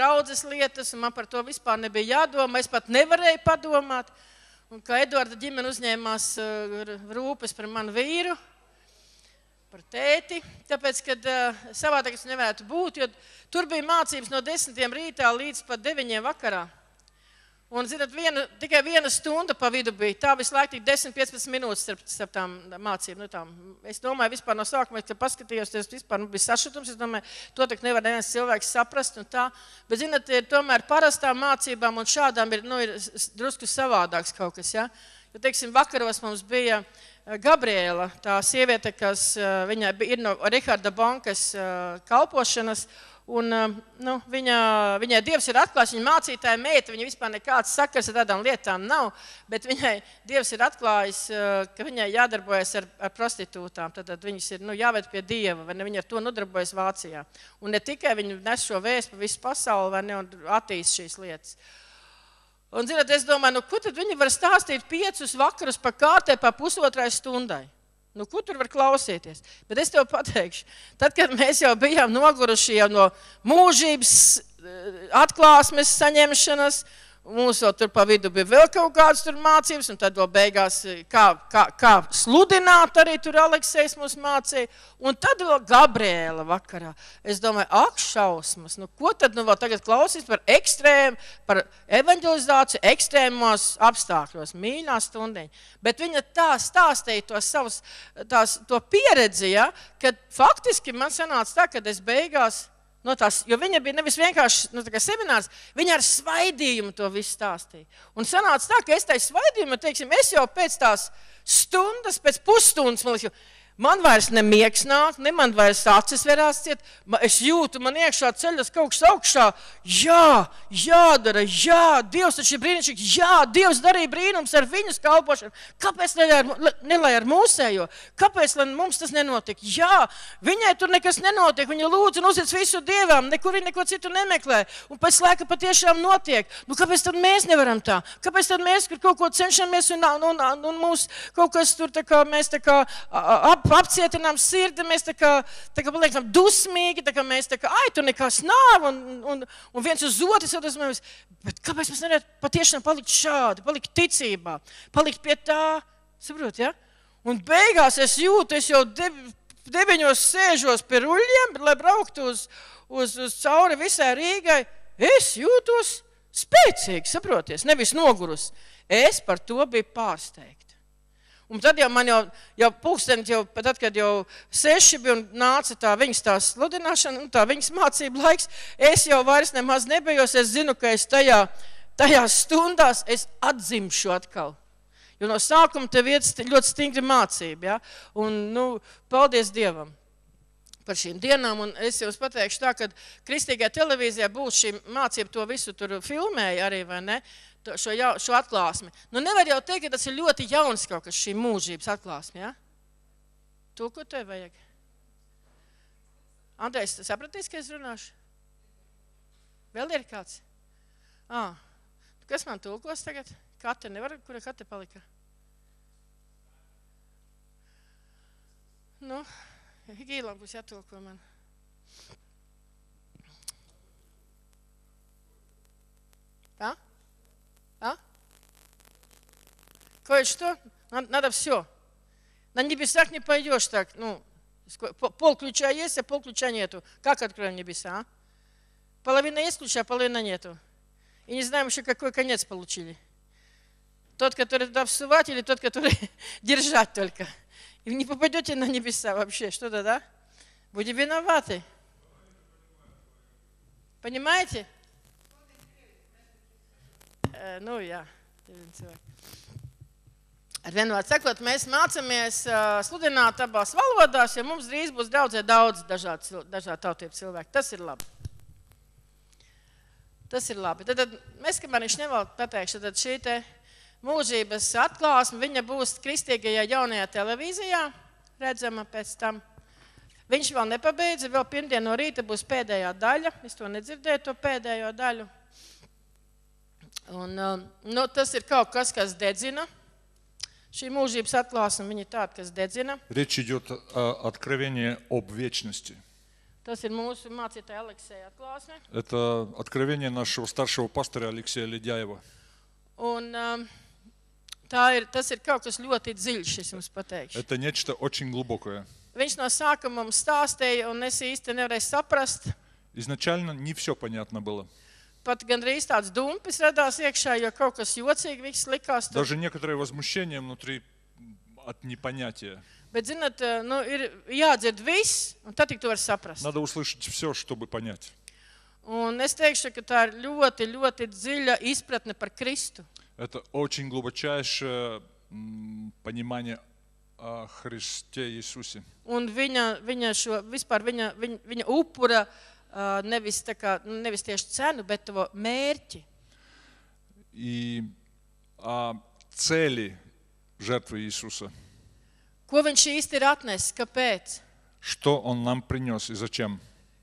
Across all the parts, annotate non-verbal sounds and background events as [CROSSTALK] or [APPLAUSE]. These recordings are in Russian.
draudzes lietas, un man par to vispār nebija jādomā. Es pat nevarēju padomāt. Un kā Eduarda ģimene uzņēmās eh, rūpes par manu vīru, par tēti, tāpēc, ka eh, savādāk es nevarētu būt, jo tur bija mācības no desmitiem rītā līdz pat deviņiem vakarā. Un, zinat, viena, tikai viena stunda pa vidu bija. Tā visu laiku bija 10-15 minūtes starp, starp tām mācībām. Nu, tām. es domāju, vispār no sākuma, kad paskatījos, tas vispār nu, bija sašutums. Es domāju, to tik nevar neviens cilvēks saprast. Bet, zinat, ir tomēr parastām mācībām un šādām ir, nu, ir drusku savādāks kaut kas. Ja? Jo, teiksim, vakaros mums bija eh, Gabriela, tā sieviete, kas eh, viņai ir no Riharda Bankas eh, kalpošanas. Uh, Un, eh, nu, viņa, viņai Dievs ir atklājis, viņa mācītāja meita, viņa vispār nekāds sakars ar tādām lietām nav, bet viņai Dievs ir atklājis, eh, ka viņai jādarbojas ar, ar prostitūtām. Tad, tad viņas ir nu, jāved pie Dieva, vai ne? Viņa ar to nodarbojas Vācijā. Un ne tikai viņi nes šo vēstu pa visu pasauli, vai ne, un attīst šīs lietas. Un, zināt, es domāju, nu, ko tad viņi var stāstīt piecus vakarus pa kārtē pa pusotrai stundai? Nu, ko tur var klausīties? Bet es tev pateikšu, tad, kad mēs jau bijām noguruši jau no mūžības eh, atklāsmes saņemšanas, uh, Mums jau tur pa vidu bija vēl kaut kādas mācības, un tad vēl beigās, eh, kā, kā, kā sludināt, arī tur Aleksējs mums mācīja. Un tad vēl Gabriela vakarā. Es domāju, ak, šausmas, nu, ko tad nu, tagad klausīs par ekstrēmu, par evanģelizāciju, ekstrēmos apstākļos, mīļā stundiņa. Bet viņa tā stāstīja to, savus, tās, to pieredzi, ja, kad faktiski man sanāca tā, ka es beigās No nu, tās, jo viņa bija nevis vienkārši nu, seminārs, viņa ar svaidījumu to visu stāstīja. Un sanāca tā, ka es teicu, svaidījumu, teiksim, es jau pēc tās stundas, pēc pusstundas, man liekas, Man vairs nemiegs nāk, ne man vairs acis verās ciet. Es jūtu, man iekšā ceļas kaut kas augšā. Jā, jādara, jā, Dievs taču ir brīnišķīgs. Jā, Dievs darīja brīnums ar viņas kalpošanu. Kāpēc ne ar, ne, lai ar mūsējo? Kāpēc lai mums tas nenotiek? Jā, viņai tur nekas nenotiek. Viņa lūdz un uztic visu Dievam, nekur viņa neko citu nemeklē. Un pēc laika patiešām notiek. Nu, kāpēc tad mēs nevaram tā? Kāpēc tad mēs kaut ko cenšamies un, un, un, un mūs kaut kas tur tā kā mēs tā kā ap apcietinām sirdi, mēs tā kā, tā kā paliekam dusmīgi, tā kā mēs tā kā, ai, tur nekas nav, un, un, un viens uz otru sadusmojamies. Bet kāpēc mēs nevaram patiešām palikt šādi, palikt ticībā, palikt pie tā, saprot, ja? Un beigās es jūtu, es jau deb, deviņos sēžos pie ruļļiem, lai brauktu uz, uz, uz cauri visai Rīgai. Es jūtos spēcīgi, saproties, nevis nogurus. Es par to biju pārsteigts. Un tad jau man jau, jau pulkstenis, jau, tad, kad jau seši bija un nāca tā viņas tā sludināšana, un tā viņas mācība laiks, es jau vairs nemaz nebijos, es zinu, ka es tajā, tajās stundās es atzimšu atkal. Jo no sākuma tev vietas ļoti stingri mācība, ja? un, nu, paldies Dievam par šīm dienām. Un es jums pateikšu, tā, ka kristīgajā televīzijā būs šī mācība, to visu tur filmēja arī, vai ne? šo, jau, šo atklāsmi. Nu, nevar jau teikt, ka tas ir ļoti jauns kaut kas, šī mūžības atklāsme. Ja? Tu, ko tev vajag? Andrejs, sapratīs, ka es runāšu? Vēl ir kāds? À, kas man tulkos tagad? Kate nevar, kura kate palika? Nu, Gīlam būs jātulko man. Tā? Ja? А? Кое-что? Надо, все. На небесах не пойдешь так. Ну, пол ключа есть, а пол ключа нету. Как откроем небеса? А? Половина есть ключа, а половина нету. И не знаем еще, какой конец получили. Тот, который туда всувать, или тот, который [LAUGHS] держать только. И не попадете на небеса вообще. Что-то, да? Будем виноваты. Понимаете? nu, jā, Ar vienvārdu sakot, mēs mācāmies sludināt abās valodās, jo ja mums drīz būs daudzie daudz dažādu, dažādu tautību cilvēku. Tas ir labi. Tas ir labi. Tad, tad mēs, kamēr viņš nevēl pateikšu, tad šī te mūžības atklāsme, viņa būs kristīgajā jaunajā televīzijā, redzama pēc tam. Viņš vēl nepabeidza, vēl pirmdien no rīta būs pēdējā daļa. Es to nedzirdēju, to pēdējo daļu. Un, um, nu, tas ir kaut kas, kas dedzina. Šī mūžības atklāsme viņa ir tāda, kas dedzina. Речь идет о откровении об вечности. Tas ir mūsu mācītāja Alekseja atklāsme. Это откровение нашего старшего пастора Алексея Ледяева. Un, um, tā ir, tas ir kaut kas ļoti dziļš, es jums pateikšu. Это нечто очень глубокое. Viņš no sākuma mums stāstīja, un es īsti nevarēju saprast. Изначально не все понятно было. Pat gandrīz tāds dumpis radās iekšā, jo kaut kas jocīgi viss likās. Tur. Даже некоторое возмущение внутри от непонятия. Bet, zinot, nu, э, ir jādzird viss, un tad tik to var saprast. Надо услышать все, чтобы понять. Un es teikšu, ka tā ir ļoti, ļoti dziļa izpratne par Kristu. Это очень глубочайшее понимание о Христе Иисусе. Un viņa, viņa šo, vispār viņa, viņa, viņa upura uh, nevis, kā, nevis tieši cenu, bet to mērķi. И о а цели жертвы Иисуса. Ko viņš īsti ir atnesis, kāpēc? Что он нам принес и зачем?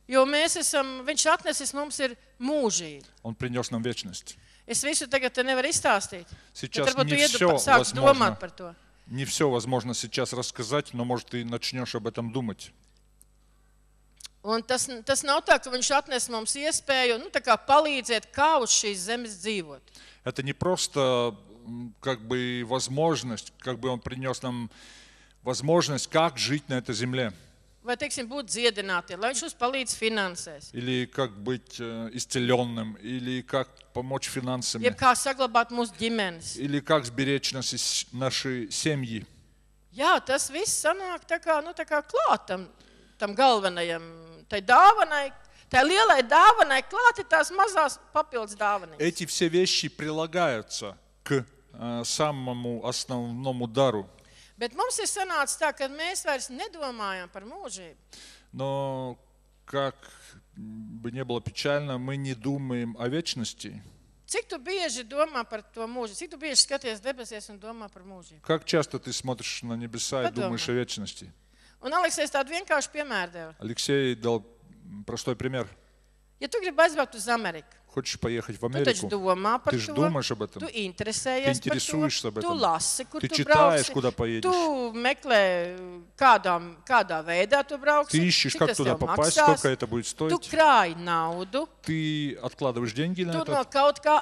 Jo mēs esam, viņš atnesis mums ir mūžību. Он принес нам вечность. Es visu tagad te nevaru izstāstīt. Сейчас Bet, не все возможно. Не все возможно сейчас рассказать, но может ты начнешь об этом думать. Un tas, tas nav tā, ka viņš atnes mums iespēju nu, palīdzēt, kā uz šīs zemes dzīvot. Это не просто как бы возможность, как бы он принес нам возможность, как жить на этой земле. Vai, teiksim, būt dziedinātiem, lai viņš mums palīdz finansēs. Или как быть э, исцеленным, или как помочь финансами. Jeb kā saglabāt mūsu ģimenes. Или как сберечь нас, наши семьи. Jā, tas viss sanāk tā kā, nu, tā kā klāt tam, tam galvenajam tai dāvanai, tai lielai даванной клāt ir tās mazās papildus dāvanas. Эти все вещи прилагаются к э, самому основному дару. Bet mums ir sanācis tā, ka mēs vairs nedomājam par mūžību. Но как бы не было печально, мы не думаем о вечности. Cik tu bieži domā par to mūžu? Cik tu bieži skaties debesīs un domā par mūžību? Как часто ты смотришь на небеса и Подумай. думаешь о вечности? Un Aleksejs tādu vienkāršu piemēru deva. Алексей дал простой пример. Ja tu gribi aizbraukt uz Ameriku, Хочешь поехать в tu taču Америку, domā par ты же to, думаешь об этом, tu ты interesējies par интересуешься об to, tu этом, lasi, kur ты tu читаешь, brauksi, куда tu поедешь, meklē, kādā, kādā veidā tu brauksi, ты ищешь, cik как tas tуда tev попасть, maksās, сколько это будет tu стоить, krāji naudu, ты откладываешь деньги tu на no это, kaut kā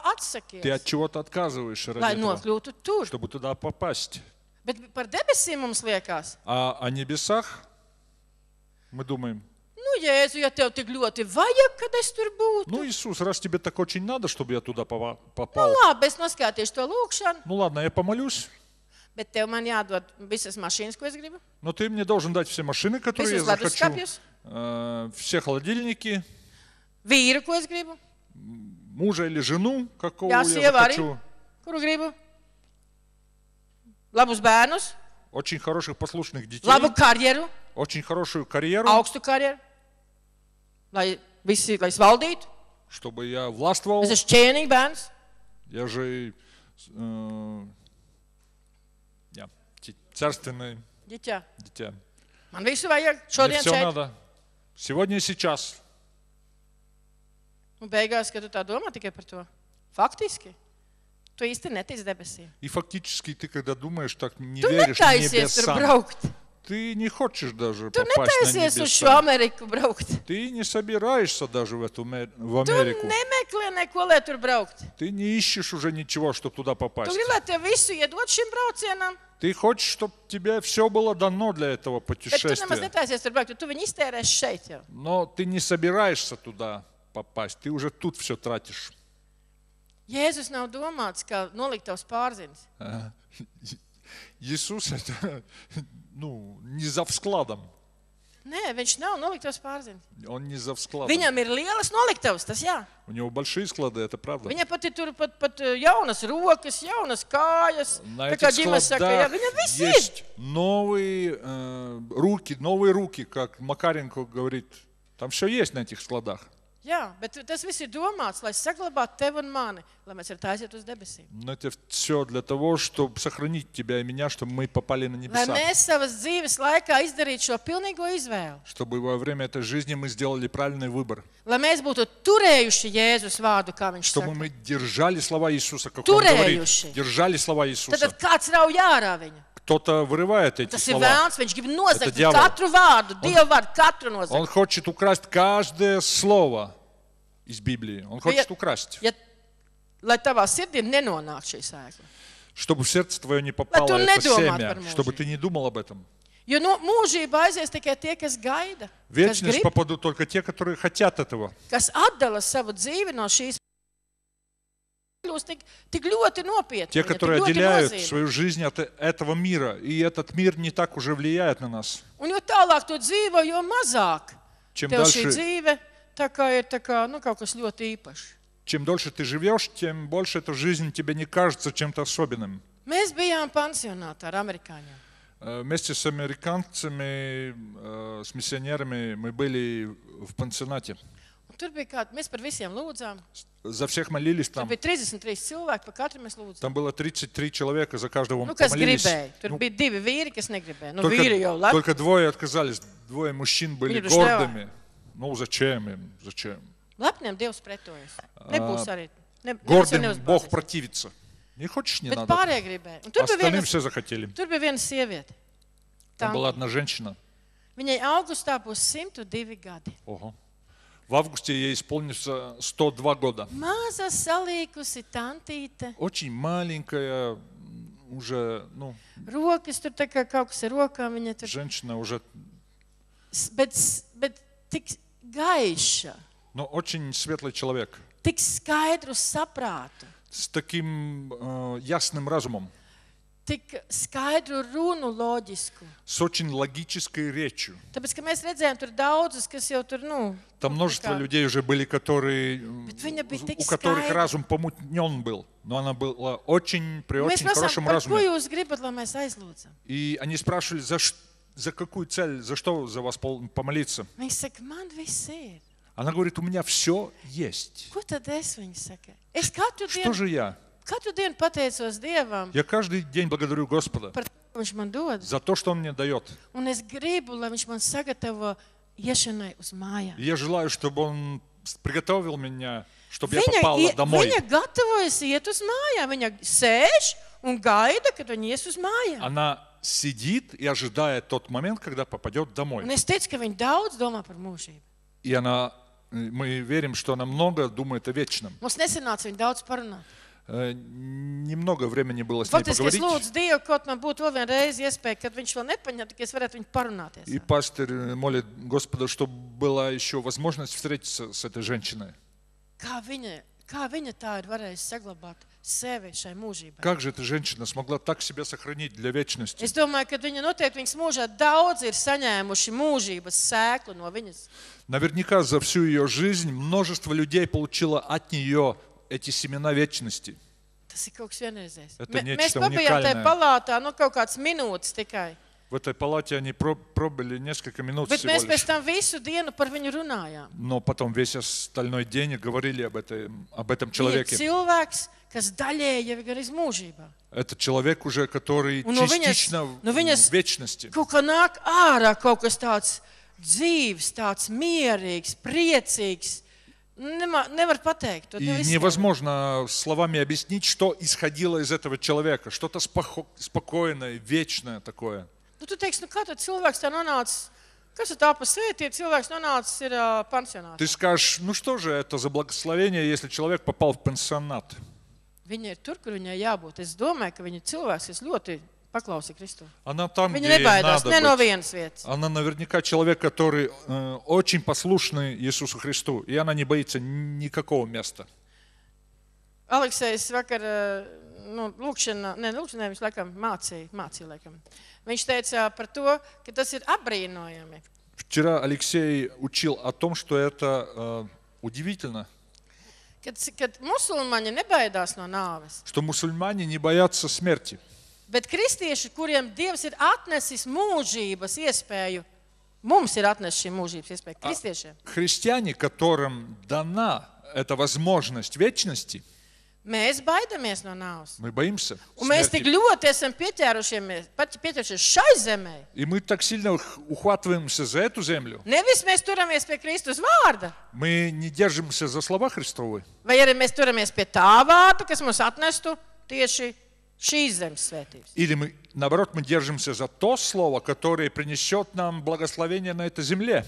ты от atsakies, чего-то отказываешь ради lai этого, nokļūtu tur. чтобы туда попасть. Bet par debesīm mums liekas. А о небесах мы думаем. Ну, Jēzu, ja tev tik ļoti vajag, kad es tur būtu. Ну, Иисус, раз тебе так очень надо, чтобы я туда ну, попал. Nu, labi, es noskatīšu to lūkšanu. Ну, ладно, я помолюсь. Bet tev man jādod visas mašīnas, ko es gribu. Но ты мне должен дать все машины, которые я захочу. kapjus, э, Все холодильники, vīru, ko es gribu, мужа или жену, какого Jā, я сева arī. захочу. kuru gribu, labus bērnus, очень хороших послушных детей, labu karjeru, очень хорошую карьеру, augstu karjeru, lai, visi, lai es valdītu. Чтобы я властвовал. Es esmu ķēniņa bērns. Я же э, я, царственный дитя. дитя. Man visu vajag šodien Мне все šeit. надо. Сегодня и сейчас. Un beigās, kad tu tā domā tikai par to, faktiski Tu īsti netici debesīm. И фактически ты, когда думаешь, так не tu веришь netaisies tur небесам. braukt. Ты не хочешь даже Tu попасть на небеса. Ты не собираешься даже в эту в Америку. nemeklē neko, lai Ты не ищешь уже ничего, чтобы туда попасть. gribi, lai tev visu iedod šim Ты хочешь, чтобы тебе все было дано для этого э, путешествия. Но ты не собираешься туда попасть. Ты уже тут все тратишь. Jēzus nav domāts, kā noliktavs pārzinis. Иисус это, ну, не за вскладом. Nē, viņš nav noliktavs pārzinis. Он не за вскладом. Viņam ir lielas noliktavas, tas jā. У него большие склады, это правда. Viņam pat ir tur pat, pat eh, jaunas rokas, jaunas kājas. На Tā kā этих Дима saka, jā, складах viņam viss ir. есть новые э, руки, новые руки, как Макаренко говорит. Там все есть на этих складах. Jā, bet tas viss ir домāts, lai saglabātu tevi un mani, lai mēs ar tā aizietu uz debesīm. Но это все для того, чтобы сохранить тебя и меня, чтобы мы попали на небеса. Lai mēs savas dzīves laikā izdarītu šo pilnīgo izvēli. Чтобы во время этой жизни мы сделали правильный выбор. Lai mēs būtu turējuši Jēzus vārdu, kā viņš Чтобы saka. мы держали слова Иисуса, как turējuši. он говорит. Держали слова Иисуса. Tad kāds rauj ārā viņu. Кто-то вырывает эти слова. Vēlns, viņš grib nozagt katru vārdu, Dievu vārdu, Он хочет украсть каждое слово из Библии. Он ну, хочет украсть. Ja, lai tavā sirdī nenonāk šī sēkla. Чтобы в сердце твое не попало это семя, чтобы ты не думал об этом. Jo no, mūžībā aizies tikai tie, kas gaida. Вечность kas grib, попадут только те, которые хотят этого. Kas atdala savu dzīvi no šīs а Те, которые а отделяют свою жизнь от этого мира, и этот мир не так уже влияет на нас. Un jo tālāk tu dzīvo, jo mazāk Чем дальше... šī dzīve tā kā ir tā kā, Чем дольше ты живешь, тем больше эта жизнь тебе не кажется чем-то особенным. Мы bijām pansionāti ar amerikāņiem. Вместе с американцами, э, с миссионерами мы были в пансионате. Tur bija kāda, mēs par visiem lūdzām. За всех молились Tur там. bija 33 cilvēki, par katru mēs lūdzām. Там было 33 человека, за каждого Nu, kas помолились. gribēja? Tur bija divi vīri, kas negribēja. Nu, vīri jau только, labi. только двое отказались, двое мужчин были Мир, что? гордыми. Ну зачем им, зачем? Lepniem Dievs pretojas. Nebūs arī. Ne, neviens jau Гордым neuzbāzīs. Бог противится. Не хочешь, не Bet надо. pārējie gribēja. Un Tur bija, Остальным viena, все захотели. tur bija viena sieviete. Там Tā, была одна женщина. Viņai augustā būs 102 gadi. Ого. В августе ей исполнится 102 года. Маза саликуси тантите. Очень маленькая, уже, ну... Rokas tur tā kā kaut kas ar rokām, viņa tur... Женщина уже... Bet, bet tik gaiša. Но очень светлый человек. Tik skaidru saprātu. С таким э, ясным разумом. tik skaidru runu loģisku. С очень логической речью. Tāpēc, ka mēs redzējām, tur daudzas, kas jau tur, nu, Там множество kā... людей уже были, которые, у которых skaidru. разум помутнен был. Но она была очень, при mēs очень хорошем разуме. Gribat, И они спрашивали, за, за какую цель, за что за вас помолиться. Saka, Man Она говорит, у меня все есть. Что же я? Каждый день pateicos Dievam. Я каждый день благодарю Господа. Par, viņš man dod. За то, что он мне дает. Un es gribu, lai viņš man sagatavo iešanai uz mājām. Я желаю, чтобы он приготовил меня, чтобы viņa, я попала домой. Viņa gatavojas iet uz mājām. Viņa sēž un gaida, kad viņa ies uz mājām. Она сидит и ожидает тот момент, когда попадет домой. Un es teicu, ka viņa daudz domā par mūžību. И она, мы верим, что она много думает о вечном. Mums nesanāca viņa daudz parunāt. Немного времени было с ней Faktiski, поговорить. Lūdzu, Dievu, kaut man būtu vēl viena reize iespēja, kad viņš vēl nepaņem, tad es varētu viņu parunāties. И пастор молит Господа, чтобы была еще возможность встретиться с этой женщиной. Kā viņa, kā viņa tā ir varējusi saglabāt sevi šai mūžībai? Как же эта женщина смогла так себя сохранить для вечности? Es domāju, ka viņa noteikti viņas mūžā daudz ir saņēmuši mūžības sēklu no viņas. Наверняка за всю ее жизнь множество людей получило от нее эти семена вечности. Tas ir kaut kas vienreizējs. Mēs pabijām tajā palātā nu, kaut kāds minūtes tikai. В этой палате они пробыли несколько минут Bet всего лишь. Mēs tam visu dienu par viņu runājām. Но потом весь остальной день говорили об, этой, об этом человеке. Cilvēks, kas daļēji jau ir izmūžībā. Это человек уже, который un no частично viņas, no viņas в вечности. Kaut kā nāk ārā kaut kas tāds dzīves, tāds mierīgs, priecīgs. Nevar pateikt. To И невозможно словами объяснить, что исходило из этого человека, что-то споко спокойное, вечное такое. Nu, tu teiksi, nu kā tad cilvēks tā nonāca? Kas ir tā Ты скажешь, ну что же это за благословение, если человек попал в пансионат? Viņa ir tur, kur viņai jābūt. Es domāju, ka viņa cilvēks ir ļoti Paklausi, Kristu. Она там, Viņa где nebaidās надо ne no vienas vietas. Она наверняка человек, который э, очень послушный Иисусу Христу, и она не боится никакого места. Aleksējs vakar, nu, lūkšanā, ne, lūkšanā viņš laikam mācīja, mācīja laikam. Viņš teica par to, ka tas ir apbrīnojami. Вчера Алексей учил о том, что это э, удивительно. Kad, kad musulmaņi nebaidās no nāves. Что мусульмане не боятся смерти. Bet kristieši, kuriem Dievs ir atnesis mūžības iespēju, mums ir atnesis šī mūžības iespēja, kristiešiem. А христиане, которым дана эта возможность вечности, Mēs baidāmies no nāves. мы боимся. Un mēs tik смерти. ļoti esam pieķērušies, pat pieķērušies šai zemē. И мы так сильно ух- ухватываемся за эту землю. Nevis mēs turamies pie Kristus vārda, Мы не держимся за слова Христовы. vai arī mēs turamies pie tā vārda, kas mums atnestu tieši Или мы, наоборот, мы держимся за то слово, которое принесет нам благословение на этой земле.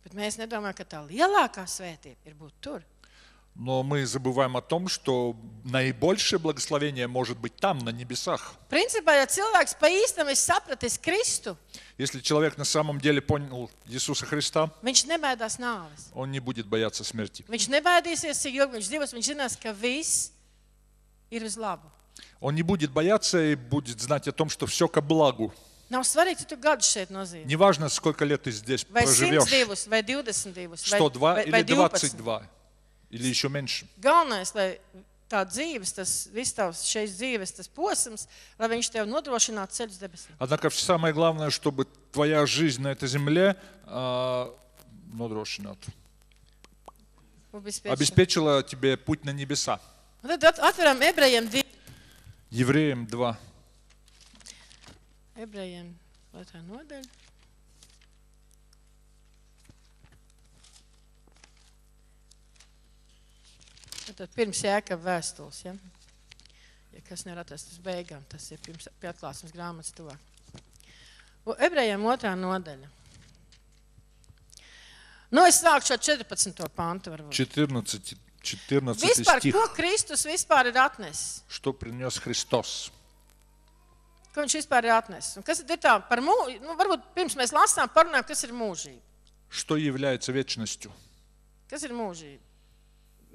Bet mēs nedomājam, ka tā lielākā svētība ir būt tur. Но мы забываем о том, что наибольшее благословение может быть там, на небесах. Принципā, ja cilvēks pa īstam ir sapratis Если человек на самом деле понял Иисуса Христа, он не будет бояться смерти. Viņš nebaidīsies, cik ilgi viņš dzīvos, viņš zinās, ka он не будет бояться и будет знать о том, что все ко благу. Nav svarīgi, cik gadi šeit nozīmē. Неважно, сколько лет ты здесь vai проживешь. 102, vai 22, 102 vai, или vai 22, или еще меньше. Главное, lai tā dzīves, tas viss tavs šīs dzīves tas posms, lai viņš tev nodrošinātu ceļu uz debesīm. Однако самое главное, чтобы твоя жизнь на этой земле э, а, нодрошинат. Обеспечила тебе путь на небеса. Tad atveram ebrejiem 2. Евреям 2. Ebrejiem 2. nodaļa. Tad pirms jēkab vēstules, ja? ja kas nevar atrast uz beigām, tas ir pirms pie atklāsmes grāmatas tuvāk. Ebrejiem 2. nodaļa. Nu, es sākšu ar 14. pantu varbūt. 14. 14 vispār, stih. Ko Kristus vispār ir atnesis? Что принес Христос? Ko viņš vispār ir atnesis? Un kas ir tā par mūžību? Nu, varbūt pirms mēs lasām, parunājam, kas ir mūžība. Что является вечностью? Kas ir mūžība?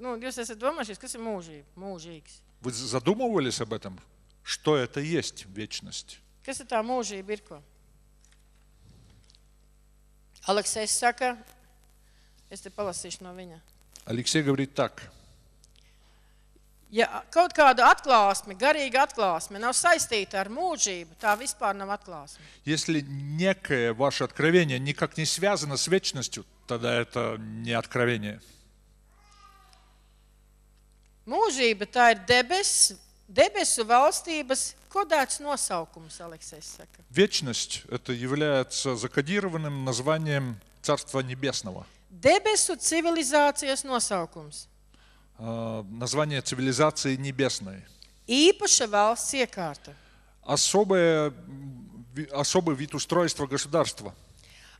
Nu, jūs esat domājuši, kas ir mūžība? Mūžīgs. Вы задумывались об этом? Что это есть вечность? Kas ir tā mūžība? Ir ko? Aleksis saka, es te palasīšu no viņa. Алексей говорит так. Ja kaut kāda atklāsme, garīga atklāsme nav saistīta ar mūžību, tā vispār nav atklāsme. Если некое ваше откровение никак не связано с вечностью, тогда это не откровение. Mūžība tā ir debes, debesu valstības kodēts nosaukums, Aleksis saka. Вечность – это является закодированным названием Царства Небесного – Debesu civilizācijas nosaukums. Uh, название цивилизации небесной. Īpaša valsts iekārta. Особое, особый вид устройства государства.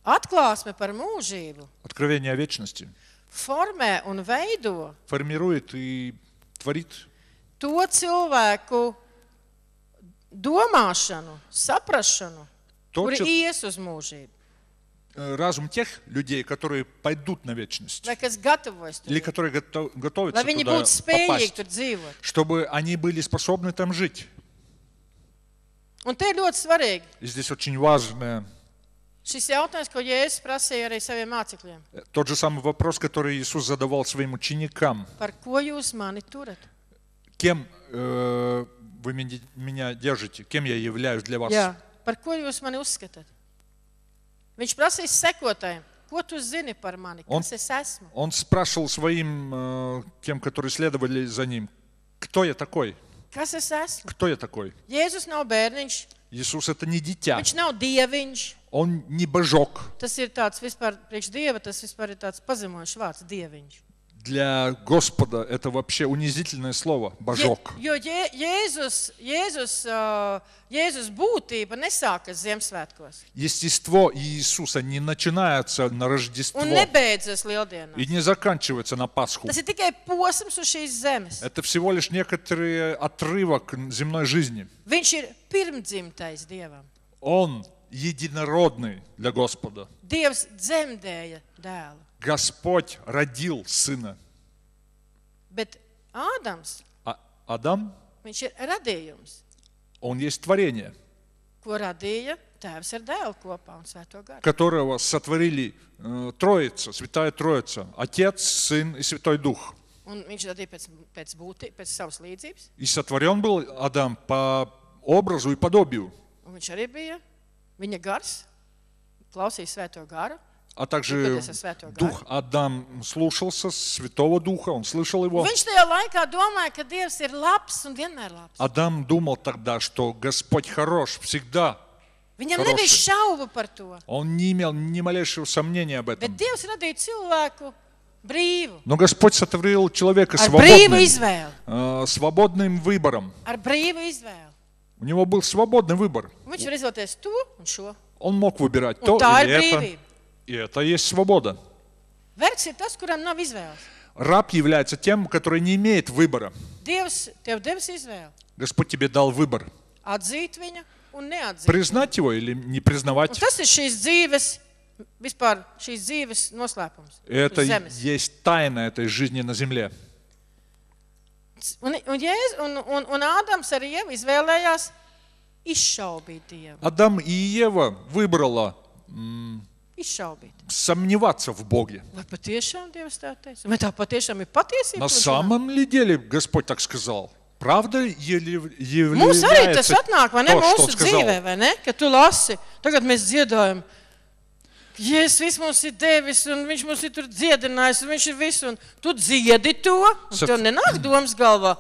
Atklāsme par mūžību. Откровение о вечности. Formē un veido. Формирует и творит. To cilvēku domāšanu, saprašanu, to, kuri čil... ies uz mūžību. Э, разум тех людей, которые пойдут на вечность. Или которые готовятся туда попасть. Чтобы они были способны там жить. И здесь очень важное э, Тот же самый вопрос, который Иисус задавал своим ученикам. Кем э, вы меня держите? Кем я являюсь для вас? Jā, Viņš prasīs sekotājiem. Ko ты зини пар мани? Он, он спрашивал своим, э, тем, которые следовали за ним, кто я такой? Кто я такой? Иисус nav bērniņš. Иисус это не дитя. Viņš nav dieviņš. Он не божок. Tas ir tāds vispār, priekš Dieva, tas vispār ir tāds pazemojušs vārds, dieviņš. для Господа это вообще унизительное слово – божок. Jo, jo Jēzus, Jēzus, Jēzus būtība nesākas Ziemassvētkos. Естество Иисуса не начинается на Рождество. И не заканчивается на Пасху. Это всего лишь некоторый отрывок земной жизни. Viņš ir pirmdzimtais Dievam. Он единородный для Господа. Dievs dzemdēja dēlu. Господь родил сына. Bet Ādams, A Adam, viņš ir radījums. Он есть творение. Ko radīja Tēvs ar dēlu kopā un Svēto garu. Которого сотворили э, Троица, Святая Троица, Отец, Сын и Святой Дух. Un viņš radīja pēc, pēc, būti, pēc savas līdzības. И сотворен был Адам по образу и подобию. Un viņš arī bija viņa gars, klausīja Svēto garu. а также Дух Адам слушался Святого Духа, он слышал его. Адам думал тогда, что Господь хорош всегда. хороший. Он не имел ни малейшего сомнения об этом. Но Господь сотворил человека свободным, э, свободным выбором. У него был свободный выбор. Он мог выбирать то или это. И это есть свобода. Vergs ir tas, kuram nav izvēles. Раб является тем, который не имеет выбора. Dievs tev devis izvēli. Господь тебе дал выбор. Atzīt viņu un neatzīt. Признать его или не признавать. Un tas ir šīs dzīves, vispār šīs dzīves noslēpums. Это есть тайна этой жизни на земле. Un, un, Jēz, un, un, un Ādams arī Ieva izvēlējās izšaubīt Dievu. Адам и Ева выбрала м, Izšaubīt. Сомневаться в Боге. На самом ли деле Господь так сказал? Правда является Mums arī tas atnāk, vai ne, to, mūsu dzīvē, vai ne, ka tu lasi, tagad mēs dziedājam, Jēzus viss mums ir devis, un viņš mums ir tur dziedinājis, un viņš ir viss, un tu dziedi to, un tev nenāk domas galvā,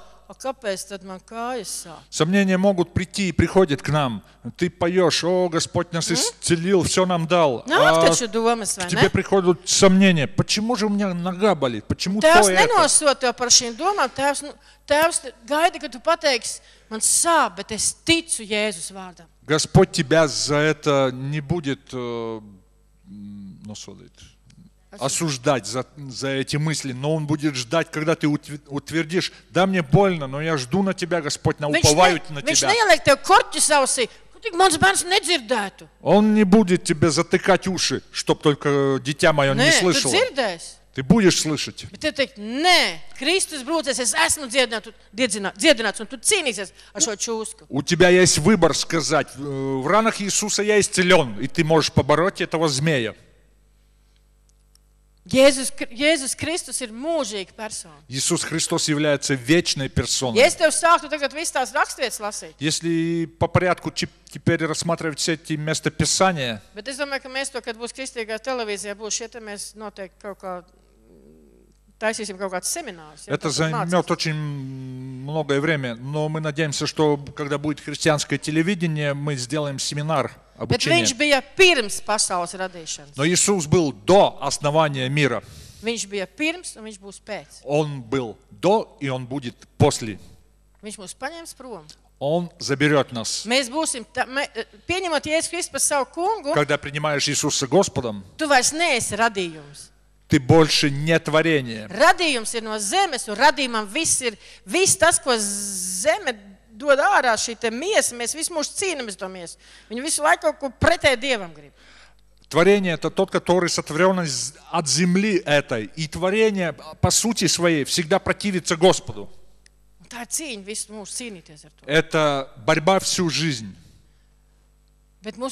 Сомнения могут прийти и приходят к нам. Ты поешь, о, Господь нас исцелил, все нам дал. А к тебе приходят сомнения. Почему же у меня нога болит? Почему то это? Nu, tēvs gaida, ka tu pateiksi, man sāp, bet es ticu Jēzus vārdam. Господь тебя за это не будет э, насудить. осуждать за, за эти мысли, но Он будет ждать, когда ты утвердишь, да, мне больно, но я жду на Тебя, Господь, на уповаю на Тебя. Он не будет тебе затыкать уши, чтобы только дитя мое не слышало. Ты будешь слышать. Bet tev teikt, nē, Kristus brūcēs, es esmu dziedināts, dziedināts, un tu cīnīsies ar šo čūsku. У тебя есть выбор сказать, «Э, в ранах Иисуса я исцелен, и ты можешь побороть этого змея. Jēzus, Jēzus Kristus ir mūžīga persona. Иисус Христос является вечной персоной. Если tev sāktu tagad visu tās rakstvietas lasīt. Если по порядку теперь рассматривать все эти места Писания. Bet es domāju, ka mēs to, kad būs kristīgā televīzija, būs šie, mēs noteikti kaut kā mm, taisīsim kaut kāds семинарс. Это займет очень многое время, но мы надеемся, что когда будет христианское телевидение, мы сделаем семинар. обучения. Bet viņš bija pirms pasaules radīšanas. Но Иисус был до основания мира. Viņš bija pirms un viņš būs pēc. Он был до и он будет после. Viņš mūs paņems prom. Он заберет нас. Mēs būsim, tā, mē, э, pieņemot Jēzus Kristu par savu kungu, Когда принимаешь Иисуса Господом, tu vairs neesi radījums. Ты больше не творение. Radījums ir no zemes, un radījumam viss ir viss tas, ko zeme dod ārā šī miesa, mēs visu mūžu cīnāmies. Viņa visu laiku kaut ko pretēji dievam grib. Творение – это тот, который сотворен от земли этой. И творение, по сути своей, всегда противится Господу. Это борьба всю жизнь. Но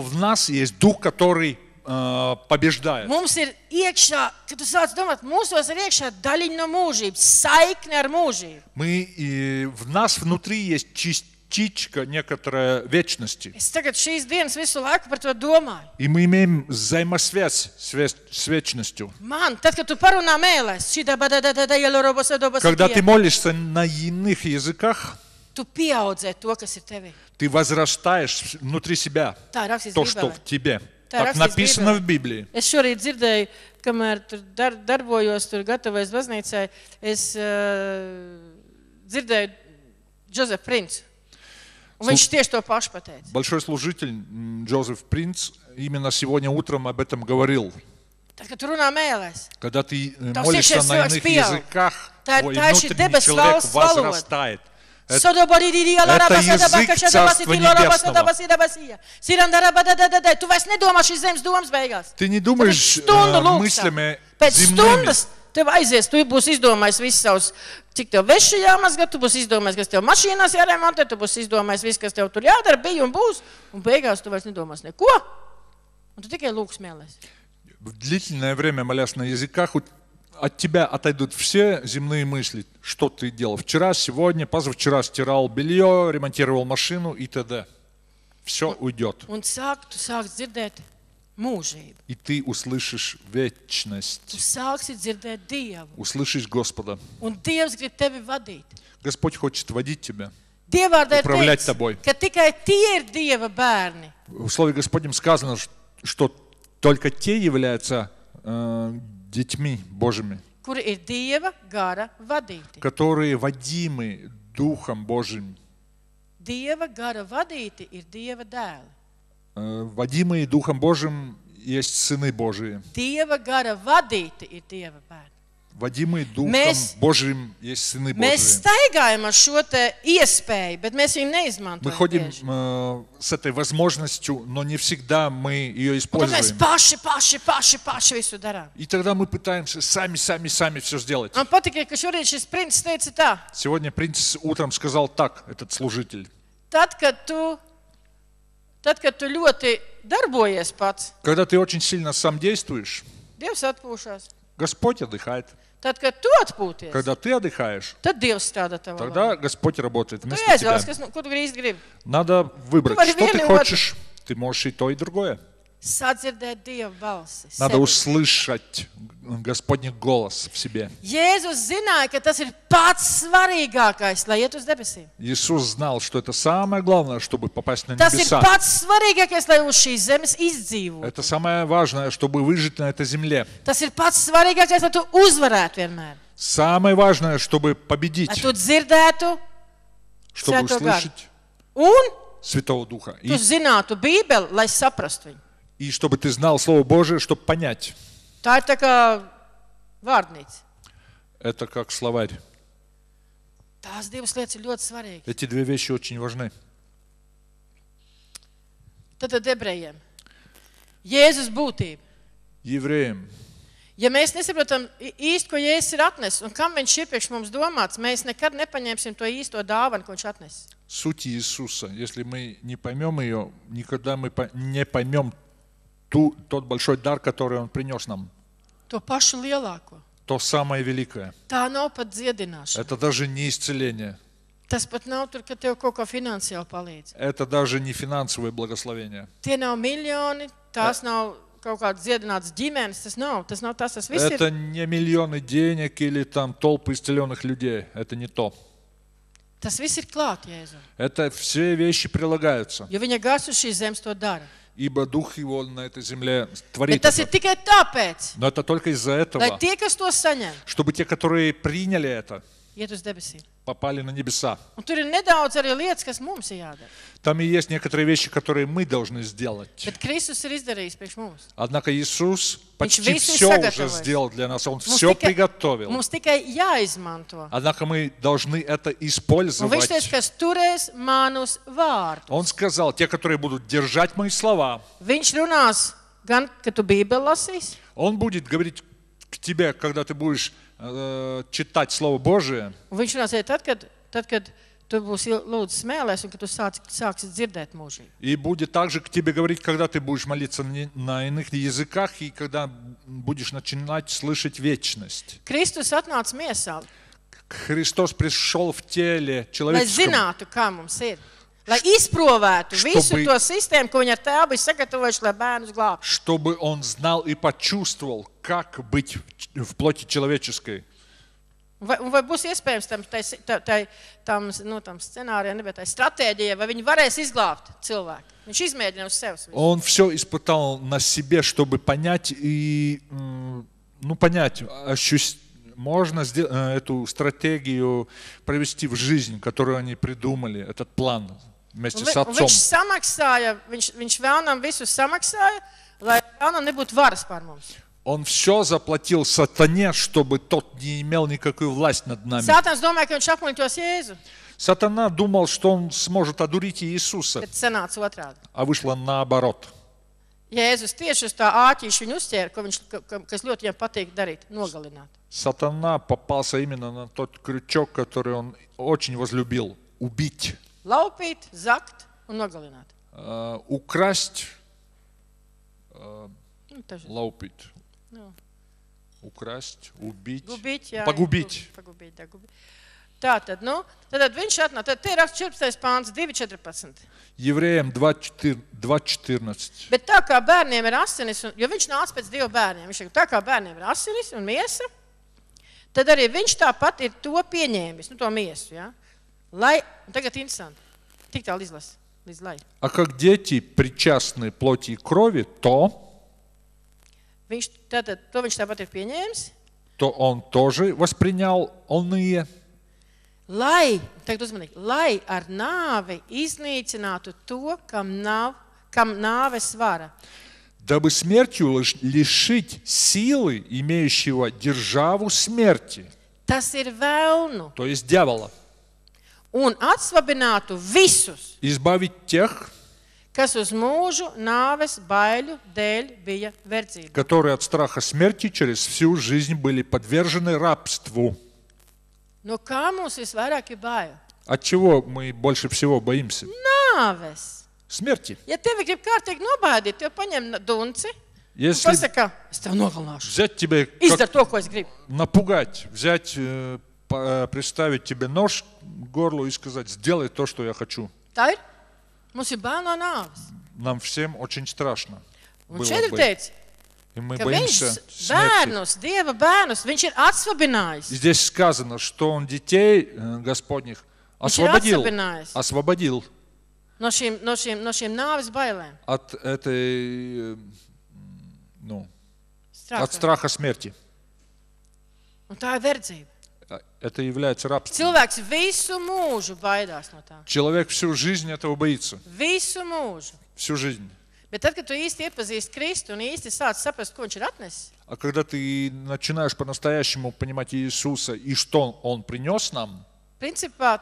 в нас есть Дух, который побеждает. Mums ir iekšā, kad tu sāc domāt, mūsos ir iekšā daļiņa no mūžības, saikne ar mūžību. Мы, и в нас внутри есть частичка некоторая вечности. Es tagad šīs dienas visu laiku par to domāju. И мы имеем взаимосвязь с, ве- с вечностью. Man, tad, kad tu parunā mēlēs, šī da ba da da da da jelo robo sa dobo sa Когда ты tie, молишься на иных языках, tu pieaudzē to, kas ir tevī. ты возрастаешь внутри себя, Tā ir rakstīts то, что Bībelē. в тебе. Так написано в Библии. Es šorīt dzirdēju, kamēr tur dar, darbojos, tur gatavojas baznīcai, es uh, dzirdēju Джозеф Принц. Viņš tieši to pašu pateica. Большой служитель Джозеф Принц именно сегодня утром об этом говорил. Tad, kad runā mēlēs, Когда ты э, молишься на иных языках, твой внутренний человек возрастает. Это, это язык царства небесного. Tu vairs nedomā šīs zemes domas beigās. Ты не думаешь мыслями земными. Tev aizies, tu būsi izdomājis visus savus, cik tev veši jāmazgā, tu būsi izdomājis, kas tev mašīnās jāremontē, tu būsi izdomājis visu, kas tev tur jādara, bija un būs, un beigās tu vairs nedomās neko, un tu tikai lūks mēlēs. Длительное время молясь на языках, от тебя отойдут все земные мысли, что ты делал вчера, сегодня, позавчера стирал белье, ремонтировал машину и т.д. Все un, уйдет. Un sāk, tu sāk И ты услышишь вечность. Dievu. Услышишь Господа. Un Dievs Господь хочет водить тебя. Dievvārdā управлять teicis, тобой. Ka tikai tie ir Dieva bērni. В Слове Господнем сказано, что только те являются э, детьми Божьими, kuri ir Dieva gara vadīti. которые водимы Духом Божьим, Dieva gara vadīti ir Dieva dēli. Э, водимые Духом Божьим есть сыны Божии. Dieva gara vadīti ir Dieva bērni vadīmi dūkam mēs, Božim, есть сыны Божьи. Mēs staigājam ar šo te iespēju, bet mēs viņu neizmantojam. Мы ходим э, с этой возможностью, но не всегда мы ее используем. Mēs paši, paši, paši, paši visu darām. И тогда мы пытаемся сами, сами, сами все сделать. Man patika, ka šorīt šis princis teica tā. Сегодня принц утром сказал так, этот служитель. Tad, kad tu, tad, kad tu ļoti darbojies pats. Когда ты очень сильно сам действуешь. Dievs atpūšās. Господь отдыхает. Tad, kad tu atpūties, Когда ты отдыхаешь, tad Dievs strādā tavā тогда Господь работает вместо тебя. Kas, nu, ko tu Надо выбрать, что ты хочешь. Ты можешь и то, и другое. Надо услышать Господний голос в себе. Иисус знал, что это самое главное, чтобы попасть на небеса. Это самое важное, чтобы выжить на этой земле. Самое важное, чтобы победить. Чтобы услышать Святого Духа. И... Tu zinātu Bībeli, lai saprastu viņu. И чтобы ты знал Слово Божие, чтобы понять. Tā ir tā kā vārnīca. Это как словарь. Tās divas lietas ir ļoti svarīgas. Эти две вещи очень важны. Tātad ebrejiem. Jēzus būtība. Евреям. Ja mēs nesaprotam īsti, ko Jēzus ir atnesis un kam viņš ir priekš mums domāts, mēs nekad nepaņemsim to īsto dāvanu, ko viņš atnesis. Суть Иисуса, если мы не поймем ее, никогда мы не поймем ту, тот большой дар, который Он принес нам. То пашу лелако. То самое великое. Та nav pat dziedināšana. Это даже не исцеление. Tas pat nav tur, ka tev kaut kā finansiāli palīdz. Это даже не финансовое благословение. Tie nav miljoni, tās yeah. nav kaut kāds dziedināts ģimenes, tas nav, tas nav tas, tas viss Это не миллионы денег или там толпы исцеленных людей, это не то. Tas viss ir klāt, Jēzu. Это все вещи прилагаются. Jo viņa gars uz šīs zemes to dara ибо дух его на этой земле творит. Это. Но это только из-за этого, те, чтобы те, которые приняли это, iet uz debesīm. Попали на небеса. Un tur ir nedaudz arī lietas, kas mums ir jādara. Там и есть некоторые вещи, которые мы должны сделать. Bet Kristus ir izdarījis priekš mums. Однако Иисус почти все уже сделал для нас. Он все приготовил. Mums tikai jāizmanto. Однако мы должны это использовать. viņš teica, kas turēs manus vārdus. Он сказал, те, которые будут держать мои слова. Viņš runās gan, kad tu Bībeli lasīs. Он будет говорить к тебе, когда ты будешь Э, читать Слово Божие. Viņš nācēja tad, kad, tad, kad tu būsi lūdzu smēlēs un kad tu sāc, sāksi dzirdēt mūžīgi. И будет также к тебе говорить, когда ты будешь молиться на иных языках и когда будешь начинать слышать вечность. Kristus atnāca miesā. Христос пришел в теле человеческом. Lai izprovētu чтобы, visu to sistēmu, ko viņa tēva bija sagatavojuši, lai bērnus glābtu. Чтобы он знал и почувствовал, как быть в плоти человеческой. Vai, vai būs iespējams tam, tai, tai, tam, nu, tam scenārijam, bet tai stratēģijai, vai viņi varēs izglābt cilvēku? Viņš izmēģināja uz sevis. Он все испытал на себе, чтобы понять и, ну, понять, ощутить, можно эту стратегию провести в жизнь, которую они придумали, этот план. Viņš, viņš samaksāja, viņš, viņš vēlnam visu samaksāja, lai vēlnam nebūtu varas pār mums. Он все заплатил сатане, чтобы тот не имел никакую власть над нами. Сатана думал, что он сможет одурить Иисуса. А вышло наоборот. Jēzus tieši uz tā āķīšu viņu uzķēra, ko viņš, kas ļoti viņam patīk darīt, nogalināt. Сатана попался именно на тот крючок, который он очень возлюбил – убить. Laupīt, zakt un nogalināt. Uh, украсть, uh, ну, тоже. лаупить. Ну. Украсть, убить, губить, jā, pagubīt. Pagubīt, jā, gubīt. Tātad, nu, tātad viņš atnāk, tad te ir 14. pāns, 2.14. Jevrējiem 2.14. Bet tā kā bērniem ir asinis, un, jo viņš nāca pēc divu bērniem, viņš tā kā bērniem ir asinis un miesa, tad arī viņš tāpat ir to pieņēmis, nu, to miesu, ja? Lai, tagad interesanti, tik tālu izlasa. А как дети причастны плоти и крови, то, viņš, tātad, to viņš tāpat ir pieņēmis, то он тоже воспринял онные. Lai, tagad uzmanīgi, lai ar nāvi iznīcinātu to, kam, nav, kam nāves vara. Дабы смертью лишить силы, имеющего державу смерти. Tas ir vēlnu. То есть дьявола un atsvabinātu visus, избавить тех, kas uz mūžu nāves baiļu dēļ bija verdzīgi, которые от страха смерти через всю жизнь были подвержены рабству. No kā mums visvairāk ir bail? От чего мы больше всего боимся? Nāves. Смерти. Ja tevi grib kārtīgi nobaidīt, tev paņem dunci, Если pasaka, es tev nogalināšu. взять тебя, Izdara to, ko es gribu. напугать, взять, э, Э, представить тебе нож к горлу и сказать, сделай то, что я хочу. Tā ir. Mums Нам всем очень страшно. Un šeit И мы боимся viņš bērnus, Dieva bērnus, viņš ir atsvabinājis. Здесь сказано, что он детей э, Господних освободил. Освободил no šīm, no šīm, no šīm nāves От этой, э, ну, страха. от страха смерти. Un tā ir verdzība. Это является рабством. Человек всю жизнь этого боится. Visu Всю жизнь. Bet tad, kad tu īsti iepazīst Kristu un īsti sāc saprast, ko viņš ir atnesis. А когда ты начинаешь по-настоящему понимать Иисуса и что Он принес нам, в принципе,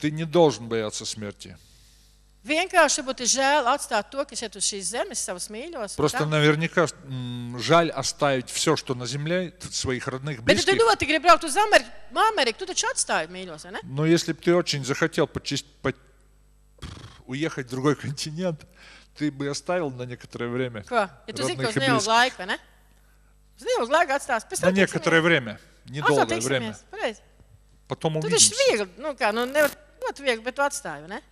ты не должен бояться смерти. Vienkārši būtu жаль отстать то, kas ir uz šīs zemes, savus mīļos. Просто наверняка жаль оставить все, что на земле, своих родных, близких. Bet tu ļoti gribi braukt uz Ameriku, Ameriku, tu taču atstāji mīļos, vai ne? Но если бы ты очень захотел почист, по, уехать в другой континент, ты бы оставил на некоторое время Ko? Ja tu zini, ka uz neilgu laiku, vai ne? Uz neilgu laiku atstās. Pēc на некоторое время, недолгое время. Pareiz. Потом увидимся. Tu taču viegli, nu kā, nu nevar ļoti viegli, bet tu atstāji, vai ne?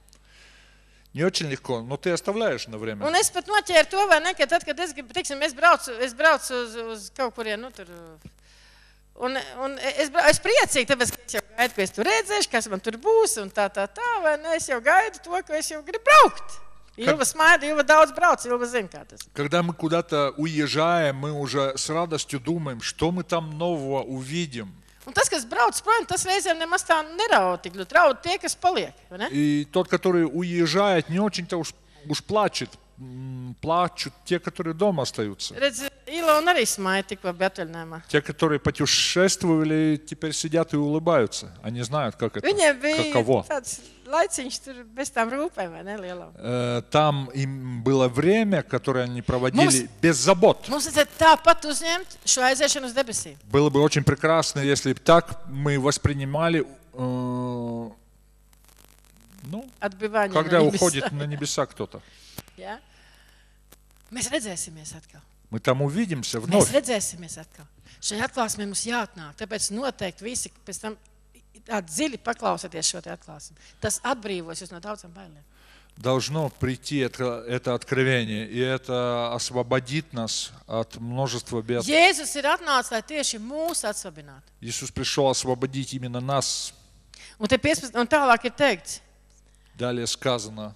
Ņoķiņko, nu tie atstāvējuši no vremena. Un es pat noķēru to, vai ne, ka tad, kad es, teiksim, es braucu, es braucu uz, uz kaut kurien, nu tur, un, un es, braucu, es priecīgi, tāpēc, ka es jau gaidu, ka es tur redzēšu, kas man tur būs, un tā, tā, tā, vai ne, es jau gaidu to, ka es jau gribu braukt. Илва смает, Илва даудс браутс, Илва зинкатес. Когда мы куда-то уезжаем, мы уже с радостью думаем, что мы там нового увидим. Un tas, kas брал справим, tas reizēm nemaz tā neraud tik ļoti. Raud tie, kas paliek. И тот, который уезжает, не очень-то уж, уж плачет плачут те, которые дома остаются. Те, которые путешествовали, теперь сидят и улыбаются. Они знают, как это, каково. Э, там им было время, которое они проводили без забот. Было бы очень прекрасно, если бы так мы воспринимали э, ну, Отбывание когда на уходит на небеса кто-то. Yeah. [LAUGHS] Mēs redzēsimies atkal. Мы там увидимся вновь. Mēs redzēsimies atkal. Šai atklāsmē mums jāatnāk. Tāpēc noteikti visi pēc tam dziļi paklausieties šo atklāsmi. Tas atbrīvos jūs no daudzām bailēm. Должно прийти это, это откровение, и это освободит нас от множества бед. Иисус, Иисус пришел освободить именно нас. Un 15, un tālāk ir teikts, Далее сказано,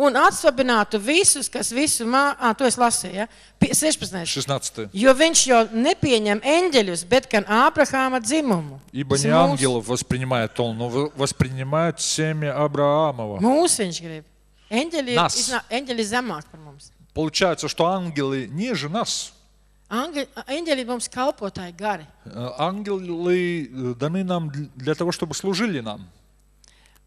un atsvabinātu visus, kas visu mācīja. To es lasīju, ja? 16. 16. Jo viņš jau nepieņem eņģeļus, bet gan Ābrahāma dzimumu. Ибо не ангелов воспринимает он, но воспринимает семя Авраамова. Mūs viņš grib. Eņģeļi, Нас. iznā, eņģeļi zemāk par mums. Получается, что ангелы ниже нас. Ange, eņģeļi mums kalpotāji gari. Э, Ангелы э, даны нам для того, чтобы служили нам.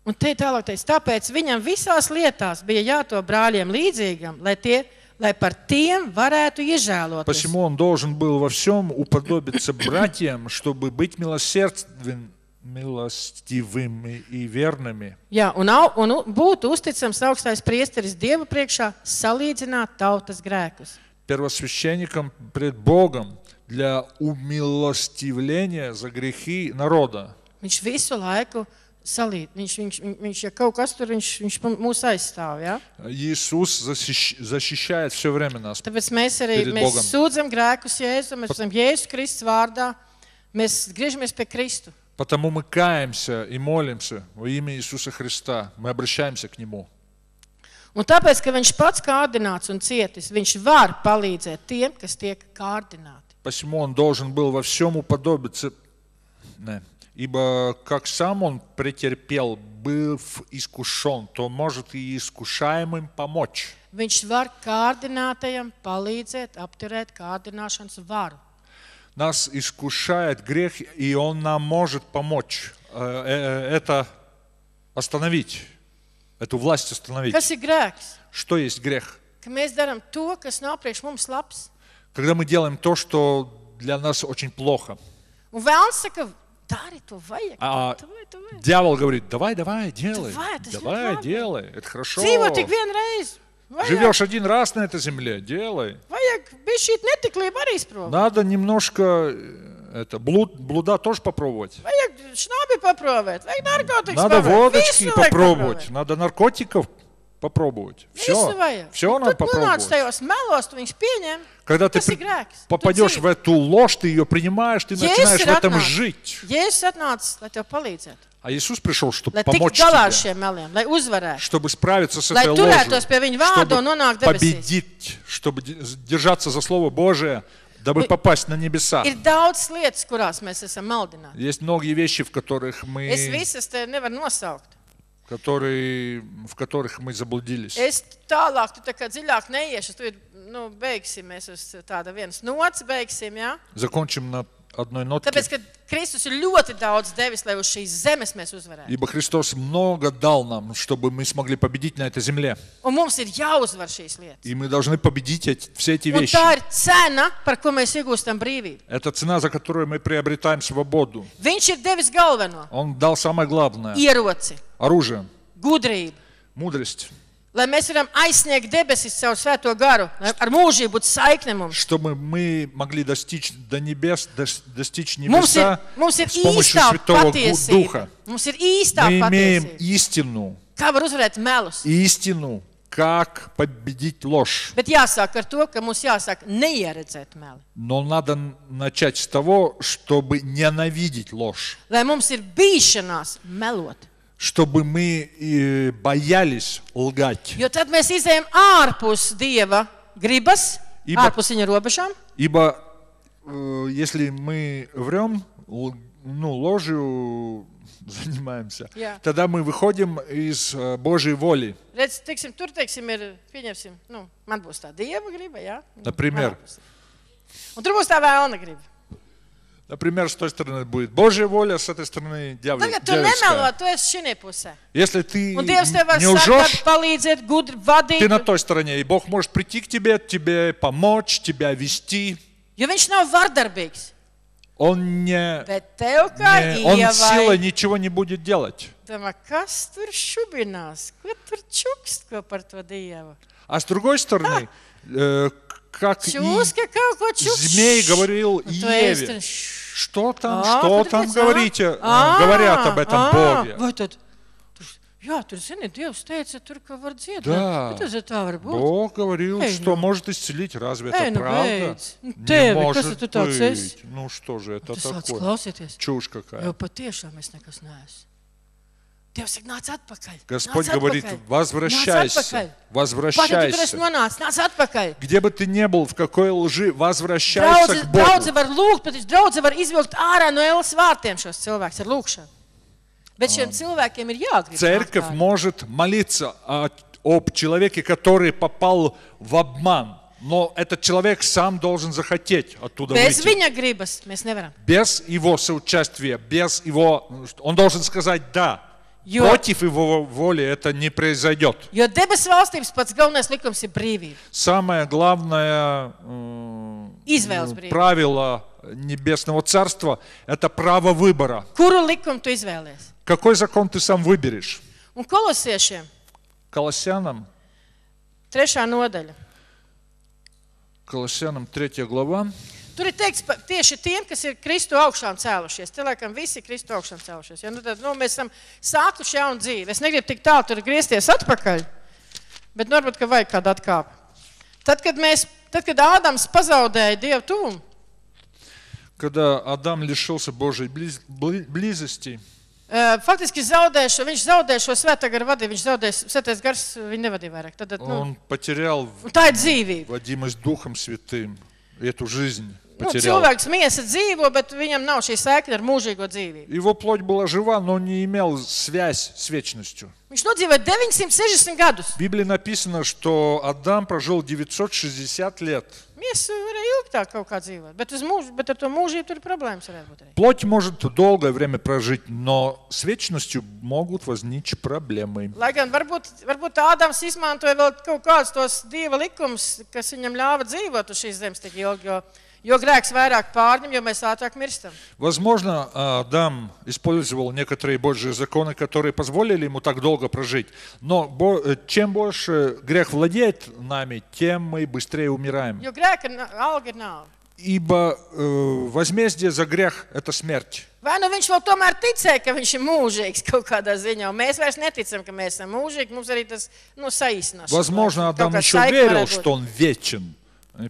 Un te tālāk teica, tāpēc viņam visās lietās bija jāto brāļiem līdzīgam, lai, tie, lai par tiem varētu iežēlot. Посему он должен был во всем уподобиться [COUGHS] братьям, чтобы быть милосердным milostīvimi un vērnami. Jā, un, un būt uzticams augstais priesteris Dieva priekšā, salīdzināt tautas grēkus. Первосвященникам пред Богом для умилостивления за грехи народа. Viņš visu laiku uh, Salīt. Viņš, viņš, viņš, ja kaut kas tur, viņš, viņš mūs aizstāv, ja? Иисус защищает все время нас Tāpēc mēs arī mēs Bogam. sūdzam grēkus Jēzu, mēs sūdzam Jēzus Kristus vārdā, mēs griežamies pie Kristu. Потому мы каемся и молимся во имя Иисуса Христа. Мы обращаемся к Нему. Un tāpēc, ka viņš pats kārdināts un cietis, viņš var palīdzēt tiem, kas tiek kārdināti. Посему Он должен был во всем уподобиться... Не. Ибо как сам он претерпел, быв искушен, то может и искушаемым помочь. Viņš var kārdinātajam palīdzēt apturēt kārdināšanas varu. Нас искушает грех, и он нам может помочь э, э, это остановить, эту власть остановить. Что есть грех? Когда мы делаем то, что для нас очень плохо. Un vēlns saka, Дарь то вай, а, а давай, давай. Дьявол говорит, давай, давай, делай. Давай, это давай делай, это хорошо. Живешь один раз на этой земле, делай. Надо немножко э, это, блуд, блуда тоже попробовать. Надо водочки попробовать, надо наркотиков попробовать. Все, Visu все надо попробовать. А Когда ты при... попадешь в эту ложь, ты ее принимаешь, ты начинаешь в этом жить. А Иисус пришел, чтобы lai помочь тебе, meliem, чтобы справиться с этой ложью, чтобы победить, чтобы держаться за Слово Божие, дабы попасть на небеса. Есть многие вещи, в которых мы которые, в которых мы заблудились. Es tālāk, tu tā kā dziļāk neiešu, tu ir, nu, beigsim, mēs uz tāda viens nots beigsim, jā? Закончим на одной нотки. Tāpēc, ka Kristus ir ļoti daudz devis, lai uz šīs zemes mēs uzvarētu. Ибо Христос много дал нам, чтобы мы смогли победить на этой земле. Un mums ir jāuzvar šīs lietas. И мы должны победить все эти Un вещи. tā цена, cena, par мы mēs iegūstam brīvību. Это цена, за которую мы приобретаем свободу. Viņš ir devis Он дал самое главное – ieroci, оружие, Гудрейб. мудрость, Lai mēs varam aizsniegt debesis caur Svēto garu, lai ar mūžību būtu saikne mums. Чтобы мы могли достичь до небес, достичь небеса mums ir, mums ir с помощью Святого patiesība. Духа. Mums ir īstā мы имеем patiesība. истину. Kā var uzvarēt melus? Истину, как победить ложь. Bet jāsāk ar to, ka mums jāsāk neieredzēt meli. Но надо начать с того, чтобы ненавидеть ложь. Lai mums ir bīšanās melot. чтобы мы боялись лгать. Jo tad mēs izējām ārpus Dieva gribas, ибо, ārpus viņa robežām. Ибо если мы врем, ну, ложью занимаемся, yeah. тогда мы выходим из Божьей воли. Redz, teiksim, tur, teiksim, ir, pieņemsim, nu, man būs tā Dieva griba, jā? Например. Un tur būs tā vēlna griba. Например, с той стороны будет Божья воля, с этой стороны дьявол. А если ты ну, не лжешь, ты на той стороне, и Бог может прийти к тебе, тебе помочь, тебя вести. Он не, не он силой ничего не будет делать. А с другой стороны, как и змей говорил а Еве. Что там, а, что там а? говорите, говорят об этом Боге. Jā, tur, zini, Dievs teica, tur, ka var dziedāt. Да. Это же это var būt. Бог говорил, Эй, что ну, может исцелить. Разве Эй, это ну, правда? Ну, tevi, не может быть. Ну, что же это такое? Чушь какая. Jo patiešām es nekas neesmu. Господь говорит, возвращайся, возвращайся. Где бы ты ни был, в какой лжи, возвращайся Драудзе к Богу. Церковь может молиться об человеке, который попал в обман. Но этот человек сам должен захотеть оттуда без выйти. Viņa gribas, без его соучастия, без его... Он должен сказать «да». Jo, Против его воли это не произойдет. Jo debesu valstības pats galvenais likums ir brīvība. Самое главное Izvēles э, правило Небесного Царства – это право выбора. Kuru likumu tu izvēlies? Какой закон ты сам выберешь? Un kolosiešiem Колоссянам, trešā nodaļa. Колоссянам 3 глава, Tur ir teikts tieši tiem, kas ir Kristu augšām cēlušies. Te laikam visi ir Kristu augšām cēlušies. Ja? Nu, tad, nu, mēs esam sākuši jaunu dzīvi. Es negribu tik tālu tur griezties atpakaļ, bet nu, varbūt, ka vajag kādu atkāpi. Tad, kad, mēs, tad, kad Ādams pazaudēja Dievu tuvumu, Когда Адам лишился Божьей близ, близости, Faktiski zaudēja šo, viņš zaudēja šo svētā gara vadību, viņš zaudēja svētais gars, viņa nevadīja vairāk. Tad, nu, Он потерял tā ir dzīvība. Vadīmas duham svētým, эту жизнь. потерял. Ну, человек смеется дзиво, но viņam nav šī сēкļa ar mūžīgo dzīvību. Его плоть была жива, но не имел связь с вечностью. Viņš nodzīvoja 960 gadus. В Библии написано, что Адам прожил 960 лет. Miesa var ilgi tā kaut kā dzīvot, bet, mūž, bet ar to mūžību tur ir problēmas varētu būt arī. Плоть может долгое время прожить, но с вечностью могут возникнуть проблемы. Lai gan varbūt, varbūt Ādams izmantoja vēl kaut kāds tos Dieva likums, kas viņam ļāva dzīvot uz šīs zemes tik ilgi, jo Jo grēks vairāk pārņem, jo mēs ātrāk mirstam. Возможно, а, Адам использовал некоторые Божьи законы, которые позволили ему так долго прожить. Но э, чем больше грех владеет нами, тем мы быстрее умираем. Jo grēka alga nav. Ибо э, возмездие за грех – это смерть. Vai nu viņš vēl tomēr ticēja, ka viņš ir mūžīgs [LAUGHS] kaut kādā ziņā? Mēs vairs neticam, ka mēs Возможно, Адам еще верил, что он вечен.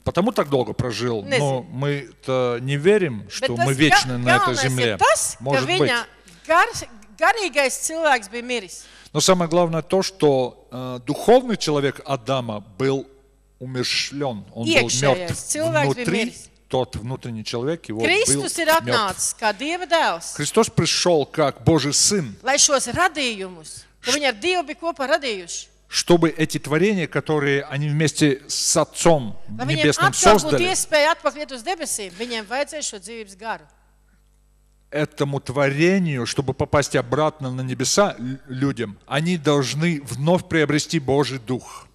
Потому так долго прожил, но мы-то не верим, что мы вечны на этой земле. Может быть. garīgais Но самое главное то, что э, духовный человек Адама был умершлен, он был мертв внутри, тот внутренний человек его Kristus был мертв. Atnācis, Христос пришел как Божий Сын, lai šos radījumus, ko viņi ar Dievu bija kopā radījuši, чтобы эти творения, которые они вместе с Отцом Небесным создали, этому творению, чтобы попасть обратно на небеса людям, они должны вновь приобрести Божий Дух.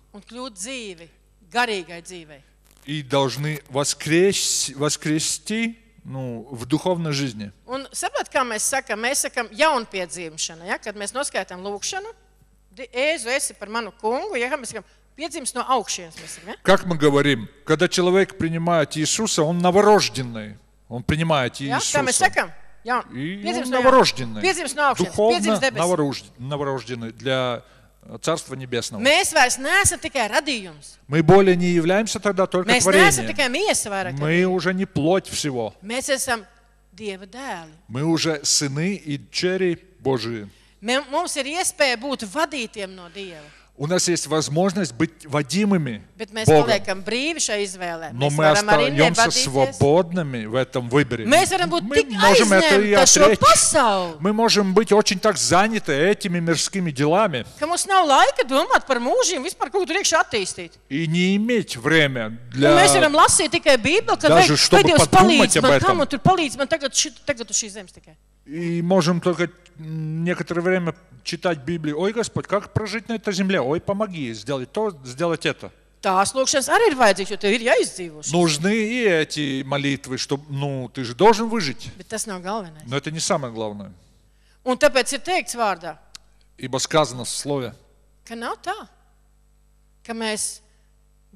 И должны воскрес, воскрести ну, в духовной жизни. Un saprot, kā mēs sakam, mēs sakam jaunpiedzimšana, ja, kad Ēzu esi par manu kungu, ja мы говорим, Piedzimst no augšienes mēs sakām. Как мы говорим, когда человек принимает Иисуса, он новорожденный. Он принимает Иисуса. Ja? Mēs sakam, ja, и он новорожденный. No augšienes, духовно новорожденный, для э, Царства Небесного. Мы с Мы более не являемся тогда только mēs творением. Мы уже не плоть всего. Мы уже сыны и дочери Божии. Mums ir iespēja būt vadītiem no Dieva. У нас есть возможность быть водимыми Богом. Но мы остаемся свободными в этом выборе. Мы можем это и отречь. Мы можем быть очень так заняты этими мирскими делами. И не иметь время для даже чтобы подумать об этом. и можем только некоторое время читать Библию. Ой, Господь, как прожить на этой земле? Ой, помоги сделать то, сделать это. Tās lūkšanas arī ir vajadzīgas, jo tev ir jāizdzīvo. Нужны и эти молитвы, чтобы, ну, ты же должен выжить. Bet tas nav Но это не самое главное. Un tāpēc ir teikts vārdā. Ибо сказано в слове. Ka nav tā,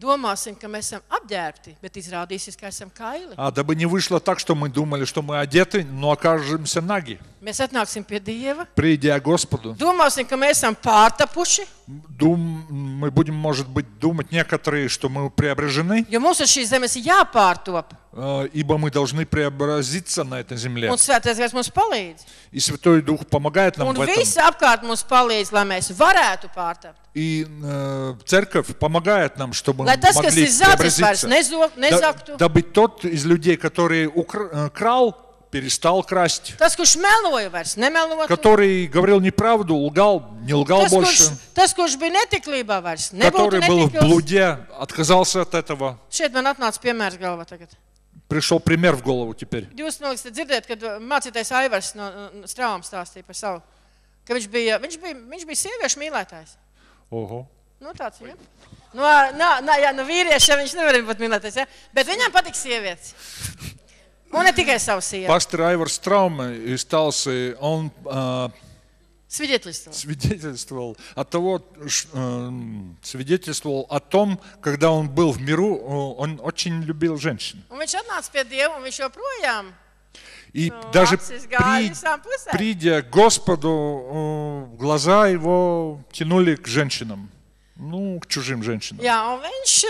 Думаем, что мы сам обдерты, но израдīsies, что мы кайли. А, дабы не вышло так, что мы думали, что мы одеты, но окажемся наги. Мы отнаксим пе Диева. Придя к Господу. Думаем, что мы сам pārtapуši. Дум, мы будем, может быть, думать некоторые, что мы преображены. Jo mums uz šīs zemes jāpārtop. Э, ибо мы должны преобразиться на этой земле. Un svētais gars mums palīdz. И Святой Дух помогает нам Un в этом. Un viss apkārt mums palīdz, lai mēs varētu pārtapt и э, церковь помогает нам, чтобы Lai мы tas, могли преобразиться. Nezog, дабы тот из людей, который укра, э, крал, перестал красть. Tas, kurš meloja, vairs nemelot. Который говорил неправду, лгал, не лгал tas, больше. Kurš, tas, kurš bija netiklībā, vairs Который был в блуде, отказался от этого. Šeit man atnāca piemērs galvā tagad. Пришел пример в голову теперь. Jūs, man liekas, dzirdēt, kad э, mācītais Aivars no э, Straumam stāstīja par savu, ka viņš bija, viņš bija, viņš bija sieviešu mīlētājs. Uhu. Nu, tāds ir. Ja? Nu, nā, nā, jā, nu vīrieši, ja viņš nevarim būt minētais, ja? bet viņam patīk sievietes. Un ne tikai savu sievu. Pastor Aivor Straume стался, он э, свидетельствовал. свидетельствовал от того, э, свидетельствовал о том, когда он был в миру, он очень любил женщин. Un viņš atnāca pie Dieva, un viņš joprojām И ну, даже при, придя к Господу, э, глаза его тянули к женщинам. Ну, к чужим женщинам. Я э, он viņš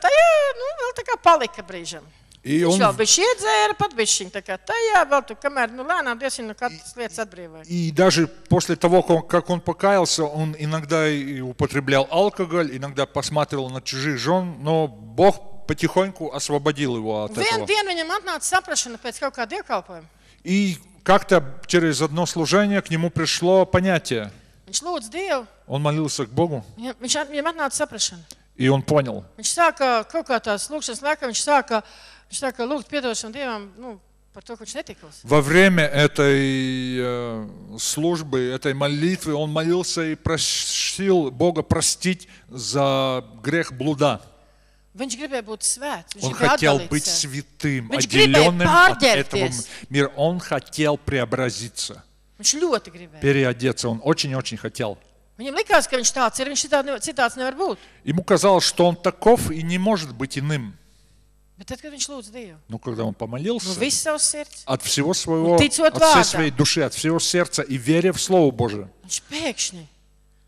та я ну tā такая palika brīžam. И он vēl bija iedzēra, pat bišķiņ, tā kā tajā, vēl tu, kamēr, nu, lēnām, Dievs viņu no katras И даже после того, как он покаялся, он иногда употреблял алкоголь, иногда посматривал на чужих жен, но Бог потихоньку освободил его от Вен, этого. Вен viņam atnāca saprašana pēc kaut kāda iekalpojuma. И как-то через одно служение к нему пришло понятие. Он молился к Богу. Viņš, viņam atnāca И он понял. Во время этой э, службы, этой молитвы он молился и просил Бога простить за грех блуда. Viņš gribēja būt svēts. Viņš Он хотел быть святым, Viņš отделенным от этого мира. Он хотел преобразиться, Viņš ļoti gribēja. переодеться. Он очень-очень хотел. Viņam likās, ka viņš tāds ir, viņš citādi nevar- citāds nevar būt. Ему казалось, что он таков и не может быть иным. Bet tad, kad viņš lūdz Dievu, Но когда он помолился, no visas savas sirds, от всего своего, от всей своей души, от всего сердца и веря в Слово Божие. viņš pēkšņi,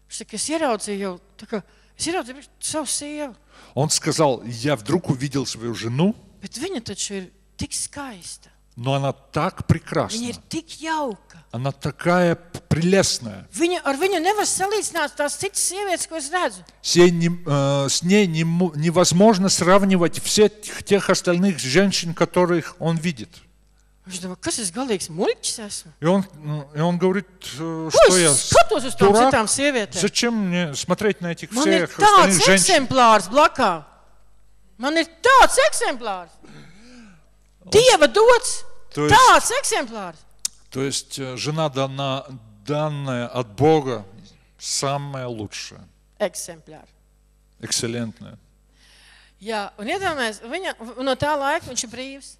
viņš saka, es ieraudzīju jau, tā kā, es ieraudzīju savu sievu. Он сказал, я вдруг увидел свою жену, bet viņa taču ir tik skaista. но она так прекрасна. ir tik jauka. Она такая прелестная. Viņa, ar viņu nevar salīdzināt tās citas sievietes, ko С ней, не- э, с ней не невозможно сравнивать всех тех остальных женщин, которых он видит. Viņš domā, kas es galīgs muļķis esmu? И он, и он говорит, что Ой, я skatos uz tām дурак? citām sievietēm. Зачем мне смотреть на этих Man ir всех остальных tāds женщин? eksemplārs blakā. Man ir tāds eksemplārs. Dieva dots Tu esi- tāds eksemplārs. То есть э, жена дана, данная от Бога, самая лучшая, Eksemplārs. экселентная. Jā, un iedomājies, viņa, no tā laika viņš ir brīvs.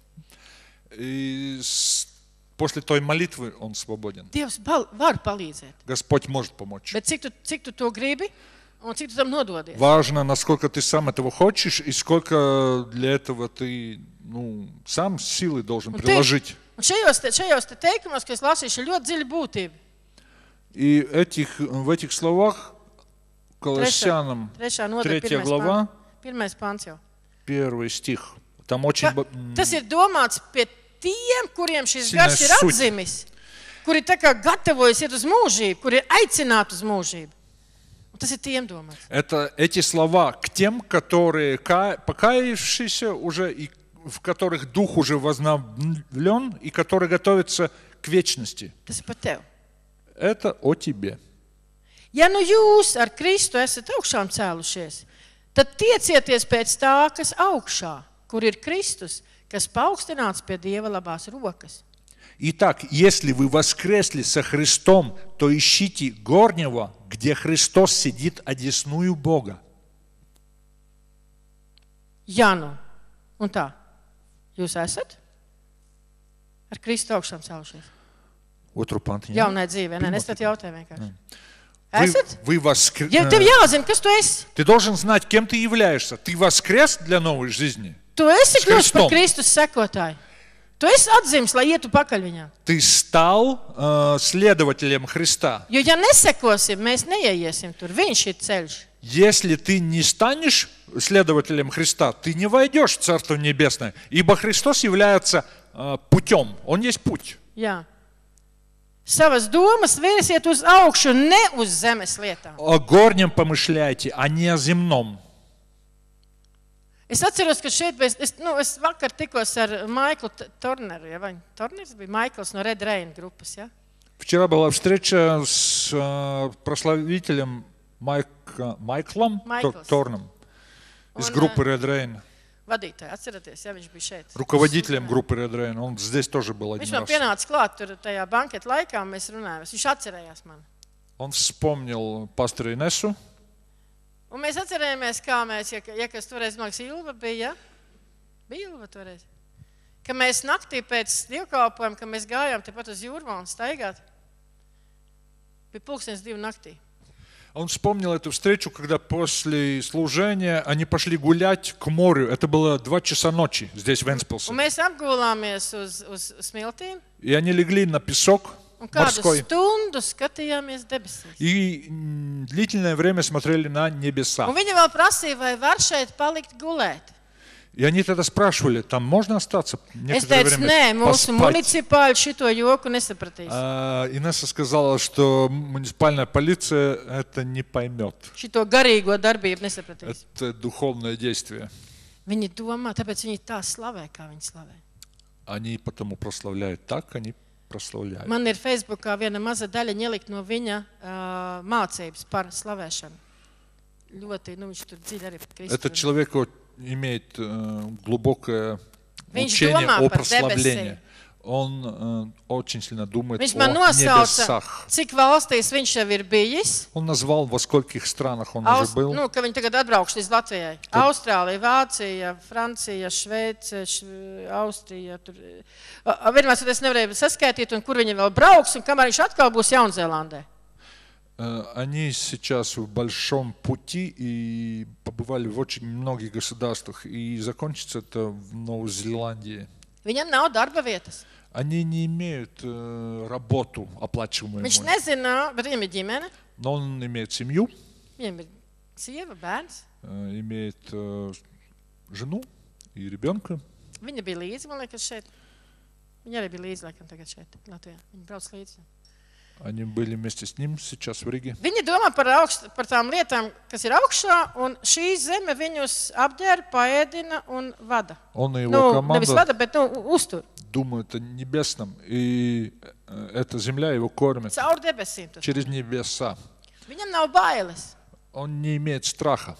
И после той молитвы он свободен. Dievs var Господь может помочь. Bet cik tu, cik tu to gribi? Un cik tu tam nododies? Важно, насколько ты сам этого хочешь и сколько для этого ты ну, сам силы должен un ну, приложить. Un šajos, te, šajos te teikumos, kas lasīšu, ir ļoti dziļa būtība. И этих, в этих словах Колоссянам 3 глава, 1 стих. Там очень... Tas ir domāts pie tiem, kuriem šis gars ir atzimis, kuri tā kā gatavojas iet uz mūžību, kuri ir aicināti uz mūžību. Un tas ir тем думать. Это эти слова к тем, которые покаявшиеся уже и в которых дух уже возобновлен и которые готовятся к вечности. Tas ir par tevi. Это о тебе. Ja nu jūs ar Kristu esat augšām cēlušies, tad tiecieties pēc tā, kas augšā, kur ir Kristus – kas paaugstināts pie Dieva labās rokas. Итак, если вы воскресли со Христом, то ищите горнего, где Христос сидит одесную а Бога. Jā, ну un ну tā, jūs esat ar Kristu augšām celšies? Otru pantu. не nē, dzīvē, не es tad jautāju vienkārši. Esat? Вы, вы Я, ты, я знаю, кто ты. Ты должен знать, кем ты являешься. Ты воскрес для новой жизни? Tu esi kļuvis par Kristus sekotāju. То есть отзимс, лаету пакальвиня. Ты стал э, следователем Христа. Jo, ja nesekosim, mēs neieiesim tur. Viņš ir ceļš. Если ты не станешь следователем Христа, ты не войдешь в Царство Небесное, ибо Христос является э, путем. Он есть путь. Jā. Savas domas virziet uz augšu, ne uz zemes lietām. О горнем помышляйте, а не о земном. Es atceros, ka šeit, bez, es, nu, es vakar tikos ar Maiklu Turneru, ja vai Turners bija Maikls no Red Rain grupas, ja? Вчера была встреча с э, прославителем Майк, Майклом Майклс. Торном из он, группы э, Red Rain. Vadītāji, atcerieties, ja viņš bija šeit. Rukovadītājiem grupai Red Rain, un здесь тоже был один Viņš man pienāca klāt, tur tajā banketa laikā mēs runājām, viņš atcerējās mani. Он вспомнил пастора Инессу. Un mēs atcerējāmies, kā mēs, ja, ja kas toreiz māks Ilva bija, bija Ilva toreiz, ka mēs naktī pēc dievkalpojuma, ka mēs gājām tepat uz jūrmālu staigāt, bija pulkstens divu naktī. Он вспомнил эту встречу, когда после служения они пошли гулять к морю. Это было 2 часа ночи здесь, в Энспилсе. И они легли на песок. Un kādu морской. stundu skatījāmies debesīs. И длительное время смотрели на небеса. Un viņi vēl prasīja, vai var šeit palikt gulēt. И они тогда спрашивали, там можно остаться Es некоторое teicu, время nē, mūsu поспать? municipāli šito joku nesapratīs. А, Инесса сказала, что муниципальная полиция это не поймет. Šito garīgo darbību nesapratīs. Это духовное действие. Viņi domā, tāpēc viņi tā slavē, kā viņi slavē. Они потому прославляют так, они прославляют. Man ir Facebookā viena maza daļiņa ielikt no viņa uh, mācības par slavēšanu. Ļoti, nu, viņš tur dziļi arī par Kristu. Этот человек имеет uh, глубокое viņš учение о прославлении. Debesī. Он э, очень сильно думает Ведь о носауца, небесах. Cik valstīs viņš jau ir bijis? Он назвал, во скольких странах он Аус... уже был. Ну, ka viņi tagad atbraukš līdz Latvijai. Tad... Austrālija, Vācija, Francija, Šveice, šv... Austrija. Tur... Vienmēr es nevarēju saskaitīt, un kur viņi vēl brauks, un kamēr viņš atkal būs Jaunzēlandē. Они сейчас в большом пути и побывали в очень многих государствах, и закончится это в Новой Зеландии. Viņam nav darba vietas. Они не имеют э, работу оплачиваемую. Viņš nezina, bet viņam ir ģimene. Но он имеет семью, Viņam ir sieva, bērns. э, имеет э, жену и ребенка. Viņa bija līdzi, man liekas, šeit. Viņa arī bija līdzi, laikam, tagad šeit, Latvijā. Viņa brauc līdzi. Они были вместе с ним сейчас в Риге. Viņi domā par, augst, par tām lietām, kas ir augšā, un šī zeme viņus apģērba, paēdina un vada. Он и его ну, команда nevis vada, bet nu, uztur. думают о небесном, и эта земля его кормит Caur debesīm. tas. через небеса. Viņam nav bailes. Он не имеет страха,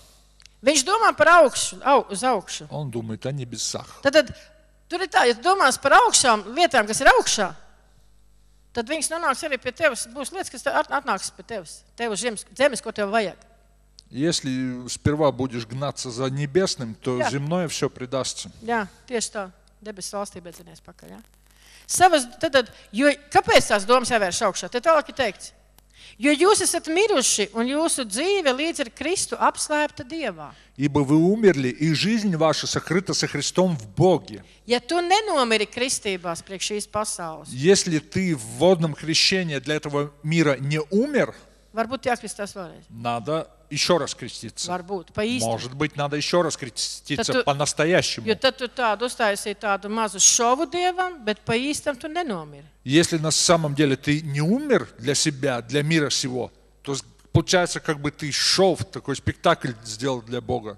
Viņš domā par augšu, au, uz augšu. он думает о небесах. Tad, tad tur ir tā, ja tu domās par augšām lietām, kas ir augšā, tad viņas nonāks arī pie tevis. Būs lietas, kas atnāks pie tevis, tev uz zemes, ko tev vajag. Если сперва будешь гнаться за небесным, то Jā. земное все придастся. Jā, tieši tā. Debes valstība dzinies pakaļ. Ja? Savas, tad, tad, jo, kāpēc tās domas jāvērš augšā? Te tālāk ir teikts. Jo jūs esat miruši, un jūsu dzīve līdz ar Kristu apslēpta Dievā. Ибо вы умерли, и жизнь ваша сокрыта со Христом в Боге. Ja tu nenomiri kristībās priekš šīs pasaules, Если ты в водном крещении для этого мира не умер, varbūt jākristās vēlreiz. надо еще раз креститься. Varbūt, Может быть, надо еще раз креститься по-настоящему. Если на самом деле ты не умер для себя, для мира всего, то получается, как бы ты шов, такой спектакль сделал для Бога.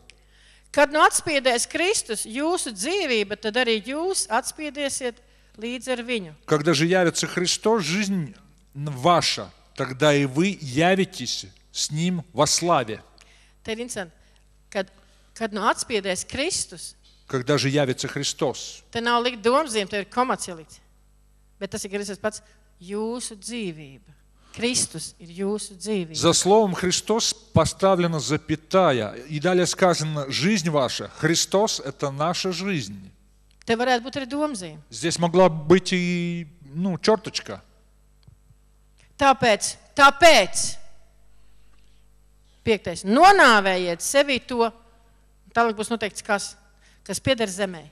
Kad nu atspiedēs Kristus jūsu dzīvību, tad arī jūs atspiedēsiet līdz ar viņu. Когда же явится Христос, жизнь ваша, тогда и вы явитесь с Ним во славе. Когда же явится Христос? Bet tas ir Kristus pats, jūsu dzīvība. Христос – За словом «Христос» поставлена запятая, и далее сказано «жизнь ваша». Христос – это наша жизнь. Здесь могла быть и ну, черточка. Тапец, тапец. Piektais. Nonāvējiet sevi to, tālāk būs noteikts kas, kas pieder zemē.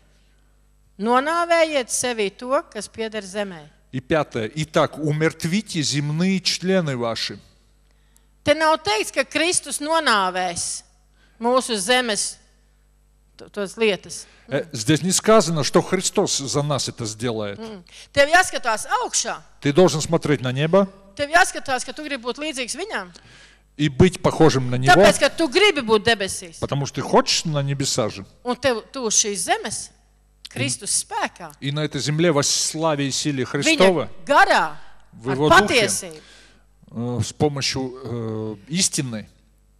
Нонавеет себе то, кас педер земе. И пятое. Итак, умертвите земные члены ваши. Te nav teikts, ka Kristus nonāvēs mūsu zemes tos lietas. Э, здесь не сказано, что Христос за нас это сделает. Tev jāskatās augšā. Ты должен смотреть на небо. Tev jāskatās, ka tu gribi būt līdzīgs viņam. и быть похожим на Него. Tāpēc, ka tu gribi būt debesīs. Потому что ты хочешь на небеса же. Un ты, tu uz šīs zemes, Kristus spēkā. И на этой земле во славе и силе Христова. Viņa garā, в его духе, э, с помощью э, истины,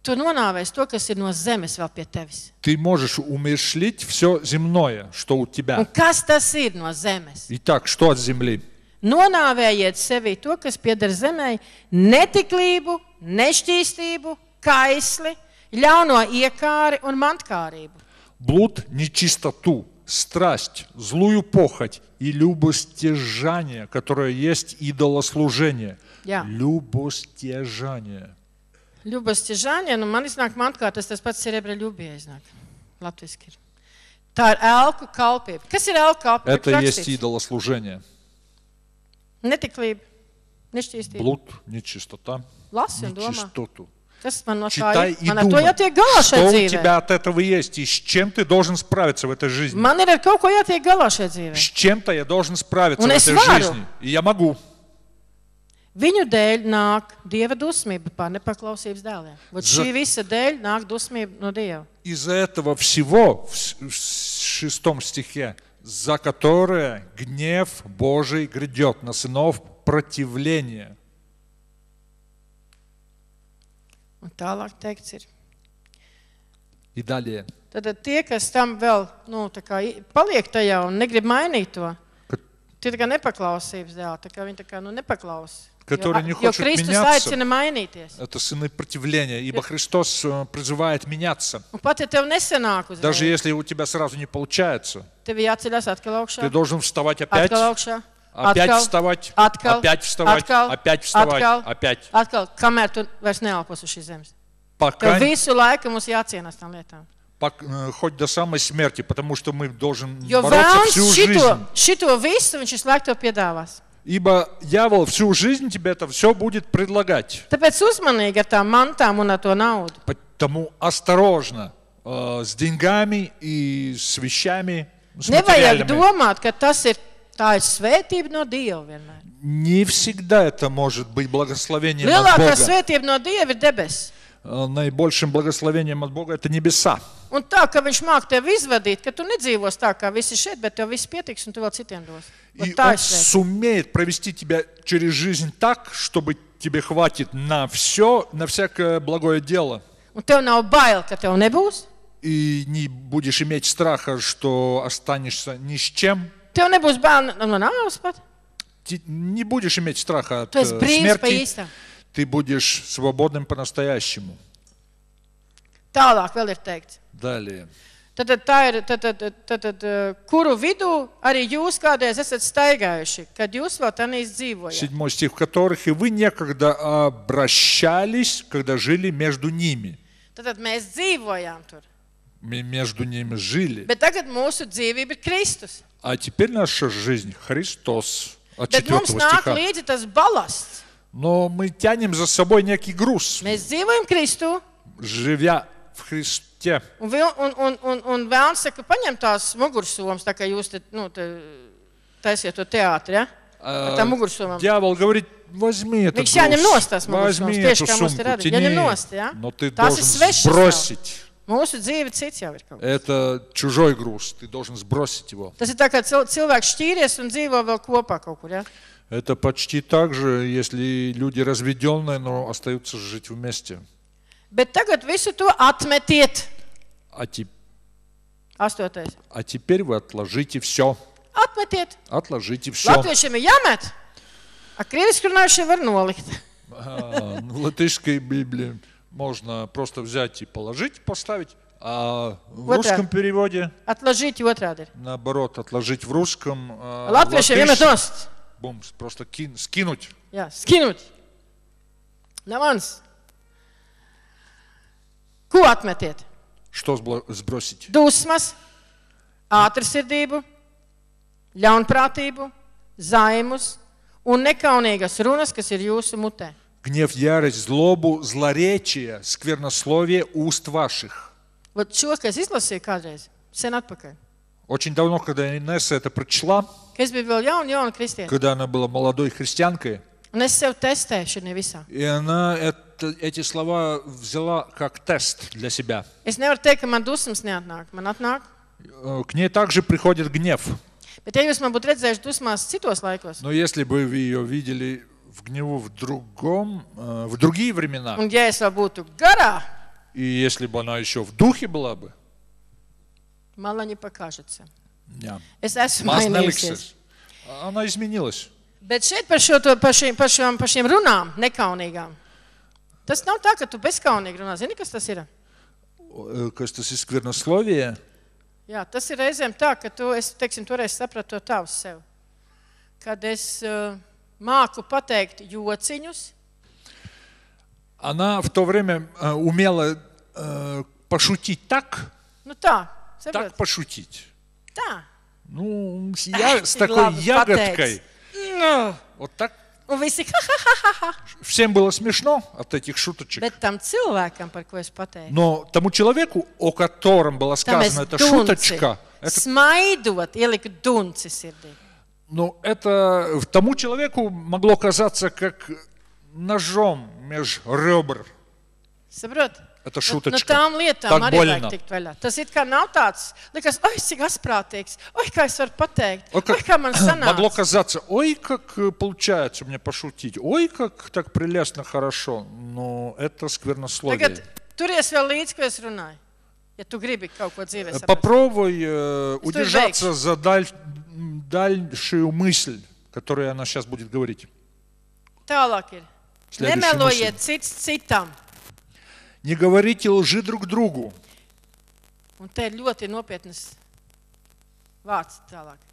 Tu nonāvēsi to, kas ir no zemes vēl pie tevis. ты можешь умершлить все земное, что у тебя. Un kas tas ir no zemes? Итак, что от земли? Nonāvējiet sevi to, kas pieder zemē, netiklību, nešķīstību, kaisli, ļauno iekāri un mantkārību. Блуд, нечистоту, страсть, злую похоть и любостяжание, которое есть идолослужение. Jā. Любостяжание. Любостяжание, nu man iznāk mantkār, tas tas pats ir ebra ļubie iznāk. Латвийский. Tā ir elku kalpība. Kas ir elku kalpība? Это Rakstīt. есть идолослужение. Netiklība, nešķīstība. Blūd, нечистота. Lasi un domā. Нечистоту. Tas man no Читай и man думай, что dzīvē. у тебя от этого есть и с чем ты должен справиться в этой жизни. Man ir ar kaut ko jātiek galā šajā dzīvē. С чем-то я должен справиться un в этой varu. жизни. И я могу. Viņu dēļ nāk Dieva dusmība par nepaklausības dēliem. Вот За... šī visa dēļ nāk dusmība no Dieva. Из этого всего в шестом стихе за которое гнев Божий грядет на сынов противления. Un tālāk teikts ir. И далее. Tad tie, kas tam vēl nu, kā, paliek tajā un negrib mainīt to, Kad... tie tā kā nepaklausības dēļ, tā kā viņi tā kā, nu, nepaklausa. которые не хотят меняться, это сыны противления, ибо Христос э, призывает меняться. Даже если у тебя сразу не получается, ты должен вставать опять, опять вставать, опять вставать, опять вставать, опять. Kamēr tu vairs neelposi šīs zemes. Пока... Visu laiku mums jācienas tam lietām э, хоть до самой смерти, потому что мы должен бороться всю жизнь. Šito visu viņš visu laiku tev piedāvās. Ибо дьявол всю жизнь тебе это все будет предлагать. Tāpēc uzmanīgi ar tām mantām un ar to naudu. Потому осторожно э, с деньгами и с вещами, с Nevajag domāt, ka tas ir tā ir svētība no Dieva vienmēr. Не всегда это может быть благословение Lielākā от Бога. svētība no Dieva ir debesis. Э, наибольшим благословением от Бога – это небеса. Un tā, ka viņš māk tevi izvadīt, ka tu недзивос tā, kā visi šeit, bet tev viss pietiks un tu vēl citiem dos. И он сумеет провести тебя через жизнь так, чтобы тебе хватит на все, на всякое благое дело. Un tev nav bail, ka не nebūs. И не будешь иметь страха, что останешься ни с чем. Tev nebūs bail no nāves pat. Не будешь иметь страха от э, смерти. ты будешь свободным по-настоящему. Tālāk vēl ir teikts. Далее. Tātad, tā ir, tātad, tātad, э, kuru vidū arī jūs kādreiz esat staigājuši, kad jūs vēl tanīs dzīvojat. Седьмой стих, в которых и вы некогда обращались, когда жили между ними. Tātad mēs dzīvojām tur. Мы между ними жили. Bet tagad mūsu dzīvība ir Kristus. А теперь наша жизнь – Христос. От Bet 4 mums nāk стиха. līdzi tas balasts. Но мы тянем за собой некий груз. Mēs dzīvojam Kristu. Живя в Христе. Un, un, un, un, un vēlns saka, paņem tās mugursomas, tā kā jūs te, nu, te taisiet to teātri, ja? Ar tām мугурсомам. Дьявол говорит, возьми это. Viņš jāņem nost tās возьми эту сумку, тяни. Nost, ja? Но ты tās должен бросить. Mūsu dzīve cits jau ir kaut kas. Это чужой груз, ты должен сбросить его. Tas ir tā, kā cilvēks šķīries un dzīvo vēl kopā kaut kur, ja? Это почти так же, если люди разведенные, но остаются жить вместе. Bet tagad visu to atmetiet. А, теп... Astotais. а теперь вы отложите все. Atmetiet. Отложите все. Латвийцам jāmet, а крieviski runājušie var nolikt. В а, ну, латышской можно просто взять и положить, поставить, а в вот русском так. переводе... Отложить и вот Наоборот, отложить в русском. Латвийцам vienmēr nost бомж, просто кин, скинуть. Я скинуть. Наванс. Ko atmetiet? Что сбросить? Дусмас, Dusmas, ātrsirdību, ļaunprātību, zaimus un nekaunīgas runas, kas ir jūsu mutē. Гнев, ярость, злобу, злоречие, сквернословие уст ваших. Вот что, я изласил когда-то, сен отпакай. Очень давно, когда Инесса это прочла, когда она была молодой христианкой, Un es sev testēju šajā visā. И она это, эти слова взяла как тест для себя. Es nevaru teikt, ka man dusmas neatnāk. Man atnāk. Э, к ней также приходит гнев. Но если бы вы ее видели в гневу в другом, э, в другие времена, un ja es и если бы она еще в духе была бы, мало не покажется. Jā. Es esmu Maz mainījusies. Neliksies. Она изменилась. Bet šeit par, šo, par, šiem, par, šiem, par šiem runām nekaunīgām. Tas nav tā, ka tu bezkaunīgi runā. Zini, kas tas ir? E, kas tas ir skvirnoslovie? Jā, tas ir reizēm tā, ka tu, es, teiksim, toreiz sapratu to tavu sev. Kad es uh, māku pateikt jociņus. Она в то время э, умела э, пошутить так, ну, да, так пошутить. Да. Ну, я, с такой ягодкой. Ну. Вот так. Un [LAUGHS] visi Всем было смешно от этих шуточек. Bet там cilvēkam, par ko es pateicu. Но тому человеку, о котором была сказана эта dunci. шуточка, это... Смайдот, или dunci sirdī. Ну, это тому человеку могло казаться как ножом меж ребр. Собрать. ar šo nu, nu, tām lietām arī boļina. vajag tikt vaļā. Tas it kā nav tāds, liekas, oi, cik asprātīgs, oi, kā es varu pateikt, ой, как, ой, kā man [CLEARS THROAT] sanāca. Могло казаться, ой, как э, получается мне пошутить, ой, как так прелестно, хорошо, но это сквернословие. Tagad turies vēl līdzi, ko es runāju. Ja tu gribi kaut ko dzīvē э, saprast. Попробуй э, удержаться за даль, дальшую мысль, которую она сейчас будет говорить. Tālāk ir. Следующую Nemelojiet cits citam. Не говорите лжи друг другу.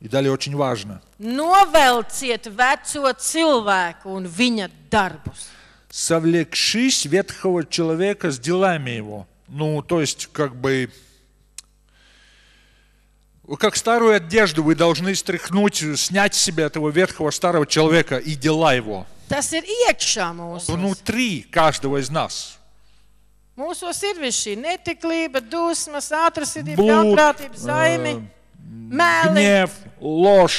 И далее очень важно. Novelciet veco cilvēku un viņa darbus. Совлекшись ветхого человека с делами его. Ну, то есть, как бы, как старую одежду вы должны стряхнуть, снять с себя этого ветхого старого человека и дела его. Tas ir iekšā mūsu. Внутри каждого из нас. Mūsos ir viss šī netiklība, dusmas, ātrasirdība, ļaunprātība, zaimi, uh, meli. Гнев, ложь.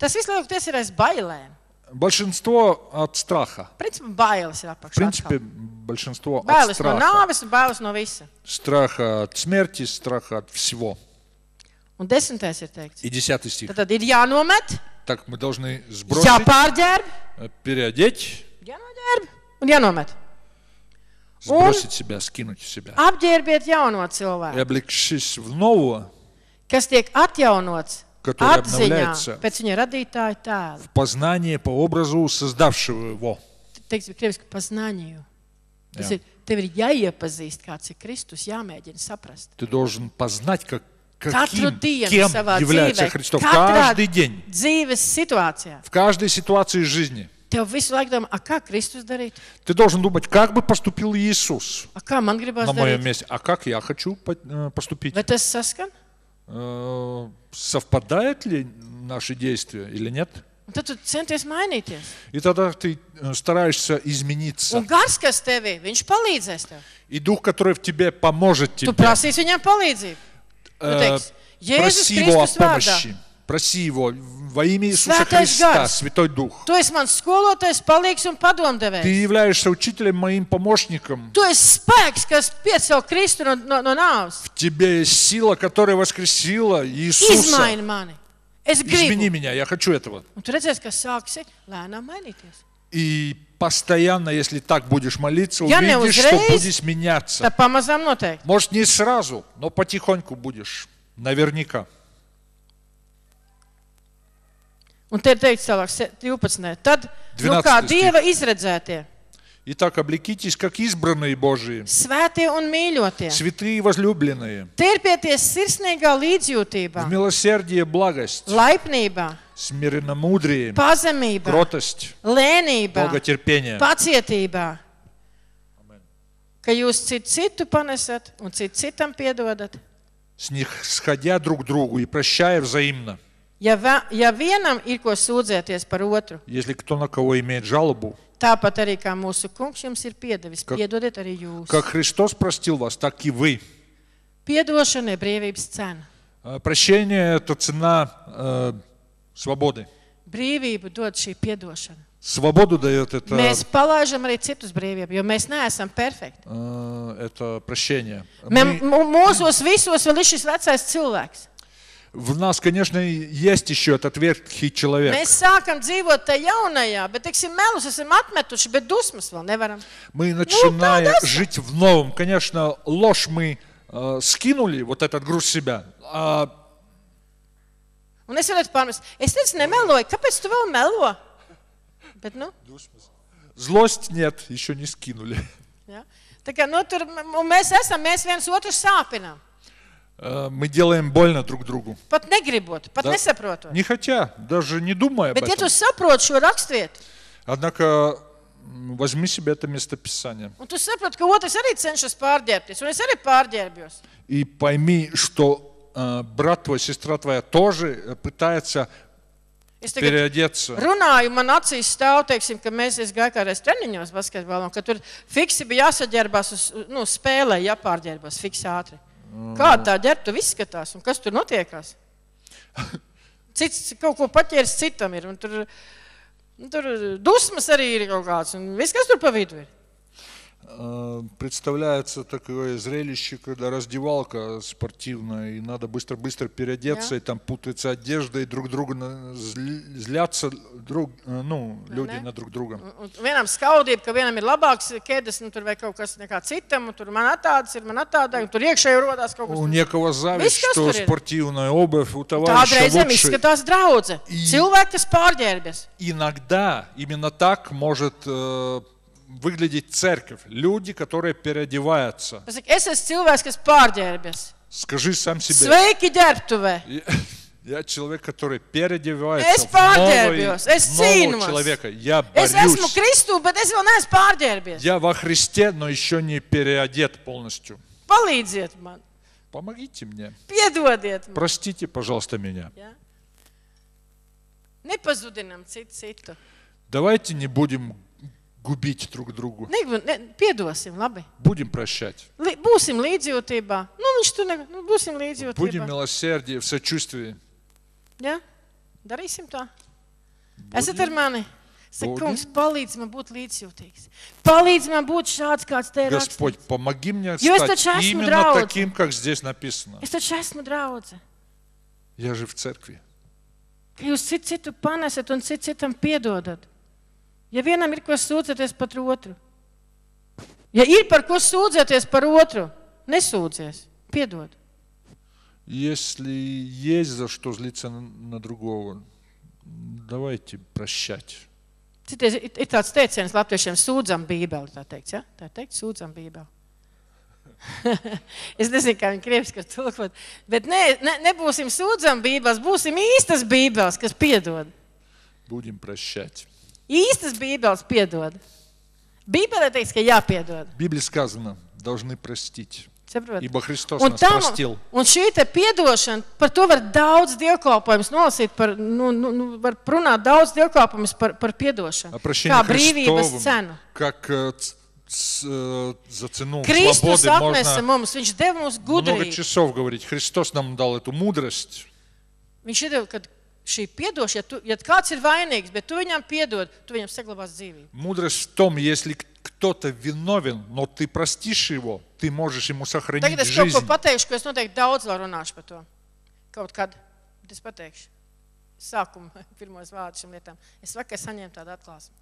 Tas visu laiku tas ir aiz bailēm. Большинство от страха. В принципе, bailes ir apakšā. В принципе, большинство bailes от страха. Bailes no nāves un bailes no visa. Страха от смерти, страха от всего. Un desmitais ir teikts. И десятый стих. Tad, tad ir jānomet. Так мы должны сбросить. Jāpārģērb. Переодеть. Eh, Jānoģērb un jānomet. Сбросить себя, скинуть в себя. Apģērbiet jauno cilvēku. И облегшись в нового, kas tiek atjaunots, который обновляется pēc viņa radītāja tēla. в познание по образу создавшего его. Teiksim, krieviski познанию. Tas ir, tev ir jāiepazīst, kāds ir Kristus, jāmēģina saprast. Ты должен познать, как Каким, кем является Христос каждый день, в каждой ситуации жизни. Tev visu laiku domā, kā Kristus darīt? Ты должен думать, как бы поступил Иисус а kā man на моем darīt? месте, а как я хочу э, поступить. Это tas э, Совпадает ли наши действия или нет? Un tad tu И тогда ты э, стараешься измениться. Un gars, kas tevī, viņš И дух, который в тебе поможет тебе. Tu prasīsi viņam palīdzību. Tu teiksi, Jēzus Проси его помощи. Vārdā. Проси его во имя Иисуса Христа, Святой Дух. Tu esi mans skolotājs, palīgs un padomdevējs. Ты являешься учителем, моим помощником. Tu esi spēks, kas piecel Kristu no, no, no nāves. В тебе есть сила, которая воскресила Иисуса. Izmaini mani. Es gribu. Измени меня, я хочу этого. Un tu redzēsi, ka sāksi lēnām mainīties. И постоянно, если так будешь молиться, Я увидишь, что uzreiz, будешь меняться. Может, не сразу, но потихоньку будешь. Наверняка. Un te ir teikts tālāk, 12. Tad, 12 nu kā Dieva изрedzētie. Итак, облекитесь, как избранные Божии, Svētie un mīļotie. святые и возлюбленные, Terpieties sirsnīgā līdzjūtībā, в милосердии благость, laipnībā, смиренномудрие, pazemībā, кротость, lēnībā, долготерпение. pacietībā. Ka jūs citu citu panesat un citu citam piedodat, снисходя друг другу и прощая взаимно. Ja, vē, ja vienam ir ko sūdzēties par otru, Если кто на кого имеет жалобу, tāpat arī kā mūsu kungs jums ir piedevis, Ka- piedodiet arī jūs. как Христос простил вас, так и вы. Piedošana ir brīvības cena. Э, Прощение – это цена э, свободы. Brīvību dod šī piedošana. Свободу дает это, Mēs palaižam arī citus brīvību, jo mēs neesam perfekti. э, это прощение. Мы- Mē, mūsos visos vēl ir šis vecais cilvēks в нас, конечно, есть еще этот ветхий человек. Мы сакам dzīvot tajā jaunajā, bet, teiksim, melus esam atmetuši, bet dusmas vēl nevaram. Мы nu, начинаем ну, жить в новом. Конечно, ложь мы э, скинули, вот этот груз себя. А... Un es varētu pārmest, es teicu, nemeloju, kāpēc tu vēl melo? Bet, nu? Dusmas. Злость нет, еще не скинули. Ja? Tā kā, nu, tur, un mēs esam, mēs viens otru sāpinām. мы делаем больно друг другу. Pat negribot, pat да? nesaprotot. Не хотя, даже не думая Bet об ja этом. Bet, ja tu saproti šo rakstviet, Однако возьми себе это местописание. Un tu saproti, ka otrs arī cenšas pārģērbties, un es arī pārģērbjos. И пойми, что э, брат твой, сестра твоя тоже пытается Es переодеться. runāju, man acīs stāv, teiksim, ka mēs gājām kādreiz treniņos basketbolā, ka tur fiksi bija jāsaģērbās uz nu, spēlē, jāpārģērbās fiksi ātri. Mm. Kāda tā ģērbta izskatās un kas tur notiekās? [LAUGHS] Cits kaut ko paķēris citam ir. Un tur, un tur dusmas arī ir kaut kāds. Un viss, kas tur pa vidu ir. Э, представляется такое зрелище, когда раздевалка спортивная, и надо быстро-быстро переодеться, да. и там путается одежда, и друг друга злятся друг, э, ну, люди ne? на друг друга. Vienam skaudība, ka vienam ir лабакс, ķēdes, nu, tur vai kaut kas nekā citam, un tur man attādas ir, man attādā, un tur iekšēji У некого зависть, что спортивная обувь у товарища Tādreiz zem izskatās draudze. Cilvēki, kas pārģērbies. Иногда именно так может э, выглядеть церковь. Люди, которые переодеваются. Es esmu cilvēks, Скажи сам себе. Sveiki, ģērbtuvē. [LAUGHS] Я человек, который переодевается es в, новый, es нового человека. Я борюсь. Es esmu Kristu, es vēl Я во Христе, но еще не переодет полностью. Palīdziet man. Помогите мне. man. Простите, пожалуйста, меня. Ja? Nepazudinam citu citu. Давайте не будем gubīt drug drugu. Ne, ne, piedosim, labi. Будем прощать. Li, būsim līdzjūtībā. Nu, viņš tu ne, nu, būsim līdzjūtībā. Будем милосердие, в сочувствии. Ja? Darīsim tā. Будем. Esat ar mani? Saka, kungs, palīdz man būt līdzjūtīgs. Palīdz man būt šāds, kāds te ir Господь, rakstīt. помоги мне стать именно draudze. таким, как здесь написано. Es taču esmu draudze. Я же в церкви. Jūs citu, citu panesat un citu citam piedodat. Ja vienam ir ko sūdzēties par otru, ja ir par ko sūdzēties par otru, nesūdzies, piedod. Если есть за что злиться на другого, давайте прощать. Cities, ir, ir tāds teiciens latviešiem sūdzam bībeli, tā teikt, ja? Tā teikt, sūdzam bībeli. [LAUGHS] es nezinu, kā viņi krieviski tulkot, bet ne, ne, nebūsim sūdzam bībeles, būsim īstas bībeles, kas piedod. Būdim prašēt. Истинность Библии пьедод. Библия тeiks, ka jāpiedod. Библии сказано, должны простить. Saprot? Ибо Христос un нас tam, простил. Un šī te piedošana, par to var daudz dievkalpojumus nolasīt, par, nu, nu, nu, var runāt daudz dievkalpojumus par, par piedošanu. Kā brīvības cenu. Как за цену Kristus свободы можно mums, viņš deva mums gudrību. много часов говорить. Христос нам дал эту мудрость. Viņš iedeva, kad šī piedošana, ja, tu, ja kāds ir vainīgs, bet tu viņam piedod, tu viņam saglabās dzīvību. Мудрость в том, если кто-то виновен, но ты простишь его, ты можешь ему сохранить Tagad es жизнь. Tagad pateikšu, ko es noteikti daudz vēl runāšu par to. Kaut kad es pateikšu sākumu [LAUGHS] pirmos vārdus šim lietām. Es vakar saņēmu tādu atklāsmi.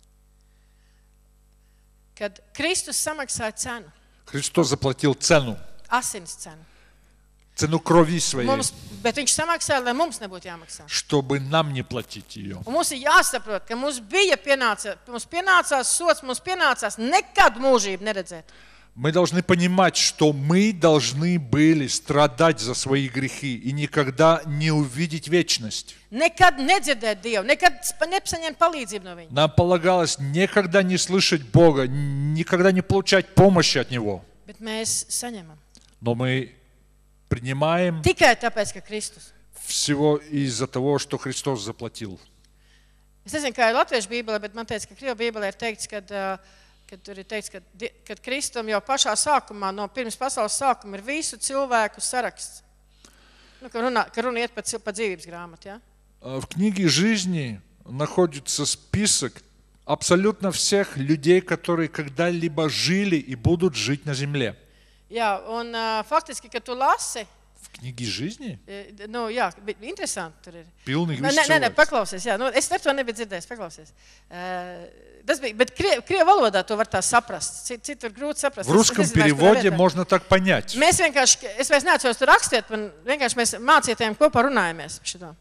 Kad Kristus samaksāja cenu. Христос заплатил цену. Асинс цену. Цену крови своей. Mums, bet viņš samaksāja, lai mums nebūtu jāmaksā. Чтобы нам не платить ее. Un mums ir jāsaprot, ka mums bija pienāca, mums pienācās sots, mums pienācās nekad mūžību neredzēt. Мы должны понимать, что мы должны были страдать за свои грехи и никогда не увидеть вечность. Нам полагалось никогда не слышать Бога, никогда не получать помощи от Него. Но мы принимаем tikai tāpēc, ka Kristus. всего из-за того, что Христос заплатил. Es nezinu, kā ir latviešu bībelē, bet man teica, ka Krievu bībelē ir teikts, ka, ka tur ir teikts, ka, ka Kristum jau pašā sākumā, no pirms pasaules sākuma, ir visu cilvēku saraksts. Nu, ka, runā, ka runa iet pa, pa dzīvības grāmatu, ja? В книге жизни находится список абсолютно всех людей, которые когда-либо жили и будут жить на земле. Jā, un uh, faktiski, kad tu lasi, Книги жизни? Nu, jā, bet interesanti tur ir. Pilnīgi viss Nē, nē, paklausies, jā. Nu, es ar to nebiju dzirdējis, paklausies. Uh, tas bija, bet krievu krie valodā to var tā saprast. Citur grūti saprast. В русском es, переводе можно так понять. Mēs vienkārši, es vairs neatceros, tur rakstiet, man vienkārši mēs mācītājiem kopā runājamies par šito.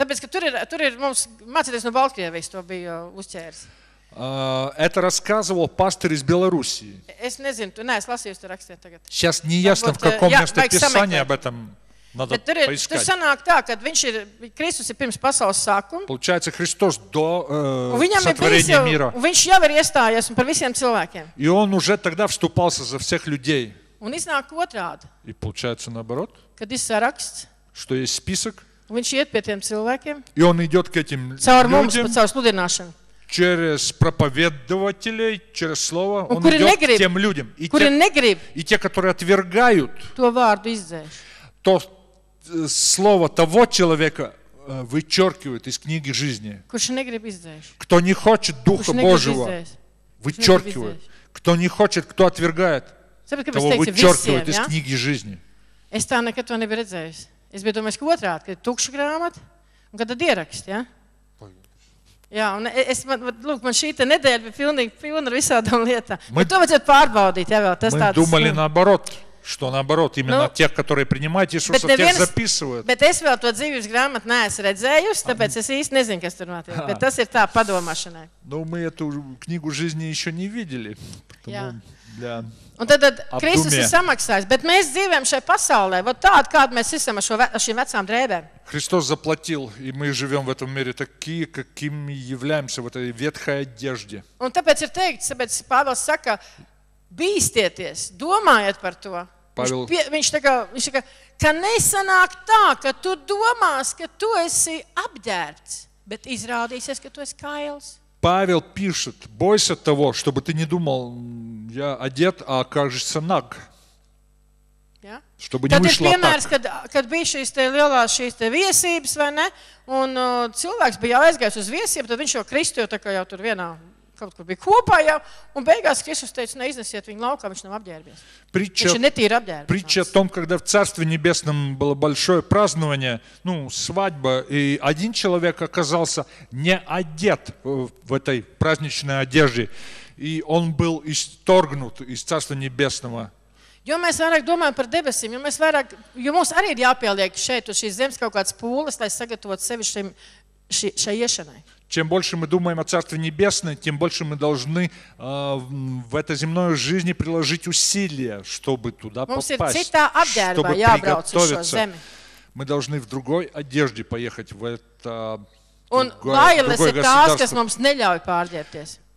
Tāpēc, ka tur ir, tur ir mums, mācīties no Baltkrievijas to bija uzķēris. Это рассказывал пастор из Белоруссии. Es nezinu, tu neesi lasījusi to rakstiet tagad. Сейчас не ясно, в каком месте Писания об этом надо Bet tur ir, поискать. Tur sanāk tā, ka viņš ir, Kristus ir pirms pasaules sākuma. Получается, Христос до э, viņam сотворения bijis, мира. Viņš jau ir iestājies par visiem cilvēkiem. И он уже тогда вступался за всех людей. Un iznāk otrādi. И получается наоборот. Kad ir saraksts. Что есть список. Viņš iet pie tiem cilvēkiem. И он идет к этим caur людям. Caur mums, caur sludināšanu через проповедователей, через слово, ну, он идет negrib, к тем людям. И те, negrib, и те, которые отвергают то э, слово того человека, э, вычеркивают из книги жизни. Кто не хочет Духа Божьего, вычеркивают. Кто не хочет, кто отвергает, того вычеркивают из книги жизни. Es tā nekad to nebiju redzējis. Es biju domājis, ka otrādi, ka ir tukša grāmata Ja? Jā, un e, es, man, lūk, man šī nedēļa bija pilnīgi pilna ar visādām lietām. Мы, Bet to vajadzētu pārbaudīt. Jā, vēl, tas мы tāds, думали наоборот, что наоборот, именно ну, тех, которые принимают Иисуса, bet тех записывают. Bet es vēl to dzīves grāmatu neesmu redzējusi, tāpēc а, es īsti nezinu, kas tur notiek. А, Bet tas ir tā padomāšanai. Но мы эту книгу жизни еще не видели. Потому... Jā. Un tad, tad apdumie. Kristus ir samaksājis, bet mēs dzīvojam šajā pasaulē, tādu, kāda mēs esam ar, šo, ar šīm vecām drēbēm. Христос заплатил, и мы живем в этом мире такие, какими являемся в этой ветхой одежде. Un tāpēc ir teikts, tāpēc Pāvils saka, bīstieties, domājiet par to. Павел... Viņš, pie, viņš tā kā, viņš tā kā, ka nesanāk tā, ka tu domās, ka tu esi apģērbts, bet izrādīsies, ka tu esi kails. Павел пишет, бойся того, чтобы ты не думал, я одет, а окажешься наг. Ja? Чтобы Tad не ir piemērs, kad, kad bija šīs lielās šīs viesības, vai ne? Un uh, cilvēks bija aizgājis uz viesību, tad viņš jau kristiju tā kā jau tur vienā kaut kur bija kopā jau, un beigās Kristus teica, nu, neизнесiet viņu laukā, viņš nav apģērbies. Притча, viņš ir netīri apģērbies. Притча о том, когда в Царстве Небесном было большое празднование, ну, свадьба, и один человек оказался не одет в этой праздничной одежде, и он был исторгнут из Царства Небесного. Jo mēs vairāk domājam par debesīm, jo, mēs vairāk, jo mums arī ir jāpieliek šeit uz šīs zemes kaut kāds pūles, lai sagatavotu sevi šim, šai iešanai. Чем больше мы думаем о Царстве Небесном, тем больше мы должны э, в этой земной жизни приложить усилия, чтобы туда Mums попасть, чтобы приготовиться. Мы должны в другой одежде поехать в это Un другое, другое государство.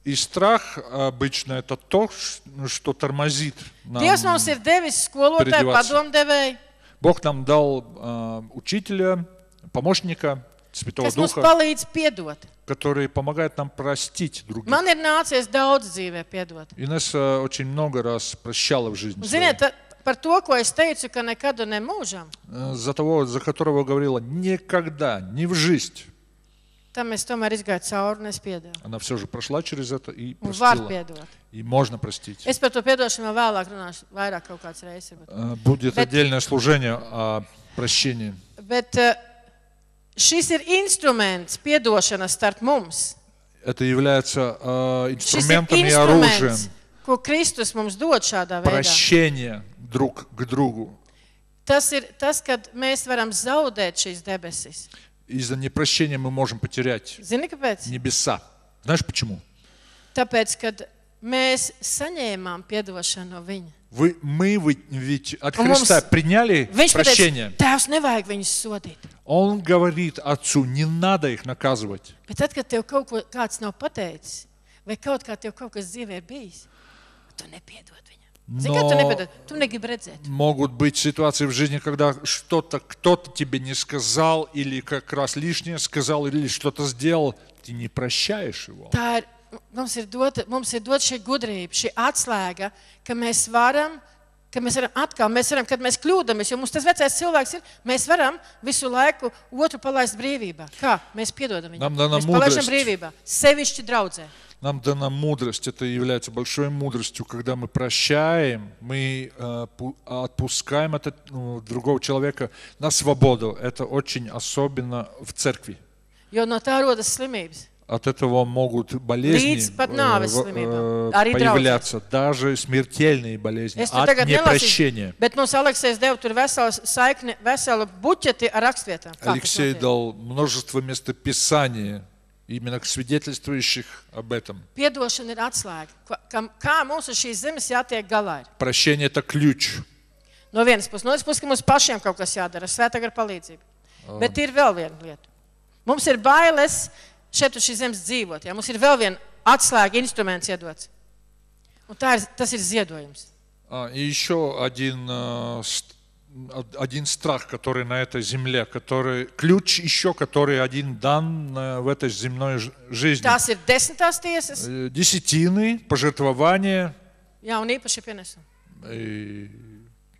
И страх обычно это то, что тормозит нам переодеваться. Бог нам дал э, учителя, помощника, Святого Духа которые помогают нам простить других. Man ir nācies daudz dzīvē э, очень много раз прощало в жизни. Ziniet, par to, ko es teicu, ka nekad nemūžam. Э, за того, за которого говорила никогда, не в жизнь. Там es tomēr izgāju cauri un es piedevu. Она все же прошла через это и простила. И можно простить. Es par to piedošanu vēlāk runāšu, vairāk kaut kāds reizes. Э, будет отдельное служение о прощении. Bet eh, Šis ir instruments piedošanas starp mums. Это является э, инструментом и оружием. Ko Kristus mums dod šādā veidā. Прощение друг к другу. Tas ir tas, kad mēs varam zaudēt šīs debesis. Из-за непрощения мы можем потерять Zini, kāpēc? небеса. Знаешь почему? Tāpēc, kad mēs saņēmām piedošanu no viņa. Вы, мы ведь от Христа приняли прощение. Tāpēc, Tēvs nevajag viņus sodīt. Он говорит отцу, не надо их наказывать. Bet tad, kad tev kaut ko, kāds nav pateicis, vai kaut kā tev kaut kas dzīvē ir bijis, tu nepiedod viņam. Zin, Но tu tu могут быть ситуации в жизни, когда что-то кто-то тебе не сказал, или как раз лишнее сказал, или что-то сделал, ты не прощаешь его. Tā ir, mums, ir dota, mums ir dota šī gudrība, šī atslēga, ka mēs varam ka mēs varam atkal, mēs varam, kad mēs kļūdāmies, jo mums tas vecais cilvēks ir, mēs varam visu laiku otru palaist brīvībā. Kā? Mēs piedodam viņam. Нам дана Mēs palaidām мудрость. brīvībā, sevišķi draudzē. Нам дана мудрость. Это является большой мудростью, когда мы прощаем, мы э, пу- отпускаем этот, ну, другого человека на свободу. Это очень особенно в церкви. Jo no tā rodas slimības от этого могут болезни Līdz pat nāves slimībām. Arī появляться, draudzes. даже смертельные болезни Es te от tagad neprощения. bet mums Aleksējs deva tur veselu saikni, veselu buķeti ar rakstvietām. Kā tas Алексей notiek? дал множество местописаний, именно к свидетельствующих об этом. Piedošana ir atslēga, ko- kam- kā mums uz šīs zemes jātiek galā. Ir. Прощение – это ключ. No vienas puses, no otras puses, ka mums pašiem kaut kas jādara ar svētā gara palīdzību. Bet ir vēl viena lieta. Mums ir bailes šeit uz šīs zemes dzīvot. Ja? Mums ir vēl viena atslēga instruments iedots. Un ir, tas ir ziedojums. А, и еще один, один страх, который на этой земле, который, ключ еще, который один дан э, в этой земной жизни. Tas ir desmitās tiesas. Э, десятины, пожертвования. Jā, un īpaši pienesam. И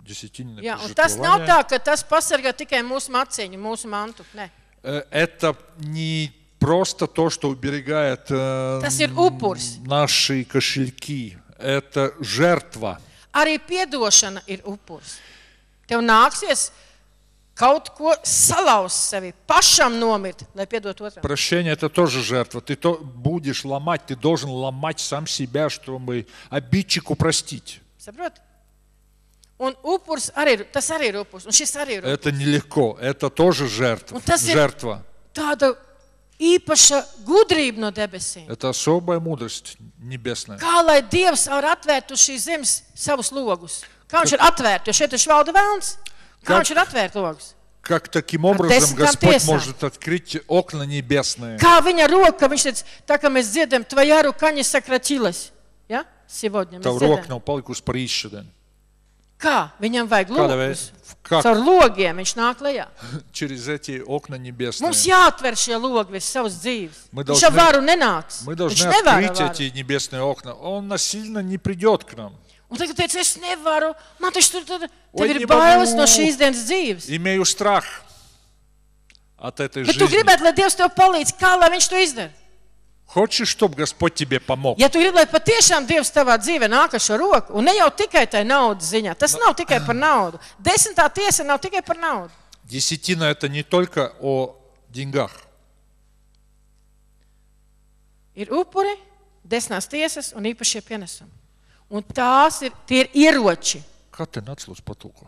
десятины, Jā, un tas nav tā, ka tas pasargā tikai mūsu maciņu, mūsu mantu. Nē. Э, это не просто то, что уберегает э, наши кошельки. Это жертва. Arī piedošana ir upurs. Tev nāksies kaut ko salauzt sevi, pašam nomirt, lai piedot otram. Прощение – это тоже жертва. Ты то будешь ломать, ты должен ломать сам себя, чтобы обидчику простить. Saprot? Un upurs arī ir, tas arī ir upurs, un šis arī ir upurs. Это нелегко, это тоже жертва. Un tas ir жертва. tāda īpaša gudrība no debesīm. Это особая мудрость небесная. Kā lai Dievs var atvērt uz šīs zemes savus logus? Kā viņš ir atvērt, jo šeit ir švalda vēlns? Kā как, viņš ir atvērt logus? Как таким образом Господь tiesām. может открыть окна небесные? Kā viņa roka, viņš teica, tā kā mēs dziedam, твоя рука не сократилась. Ja? Сегодня мы Tavu dziedam. roku nav palikusi par īšu šodien. Kā viņam vajag lūgt? Как? Caur logiem viņš nāk lejā. Через эти окна небесные. Mums jāatver šie logi visu savas dzīves. Мы должны, viņš ar varu nenāks. Мы должны viņš открыть эти небесные окна. Он насильно не придет к нам. Un tagad teica, es nevaru, man taču tur, tur, tev ir bailes no šīs dienas dzīves. Имею страх от этой Bet жизни. Bet tu gribētu, lai Dievs tev palīdz, kā lai viņš to izdara? Хочешь, чтобы Господь тебе помог? Ja tu gribi, lai patiešām Dievs tavā dzīvē nāk ar šo roku, un ne jau tikai tai naudas ziņā, tas no. nav tikai par naudu. Desmitā tiesa nav tikai par naudu. Десятина – это не только о деньгах. Ir upuri, desmitās tiesas un īpašie pienesumi. Un tās ir, tie ir ieroči. Kā te nāc lūdzu patulko?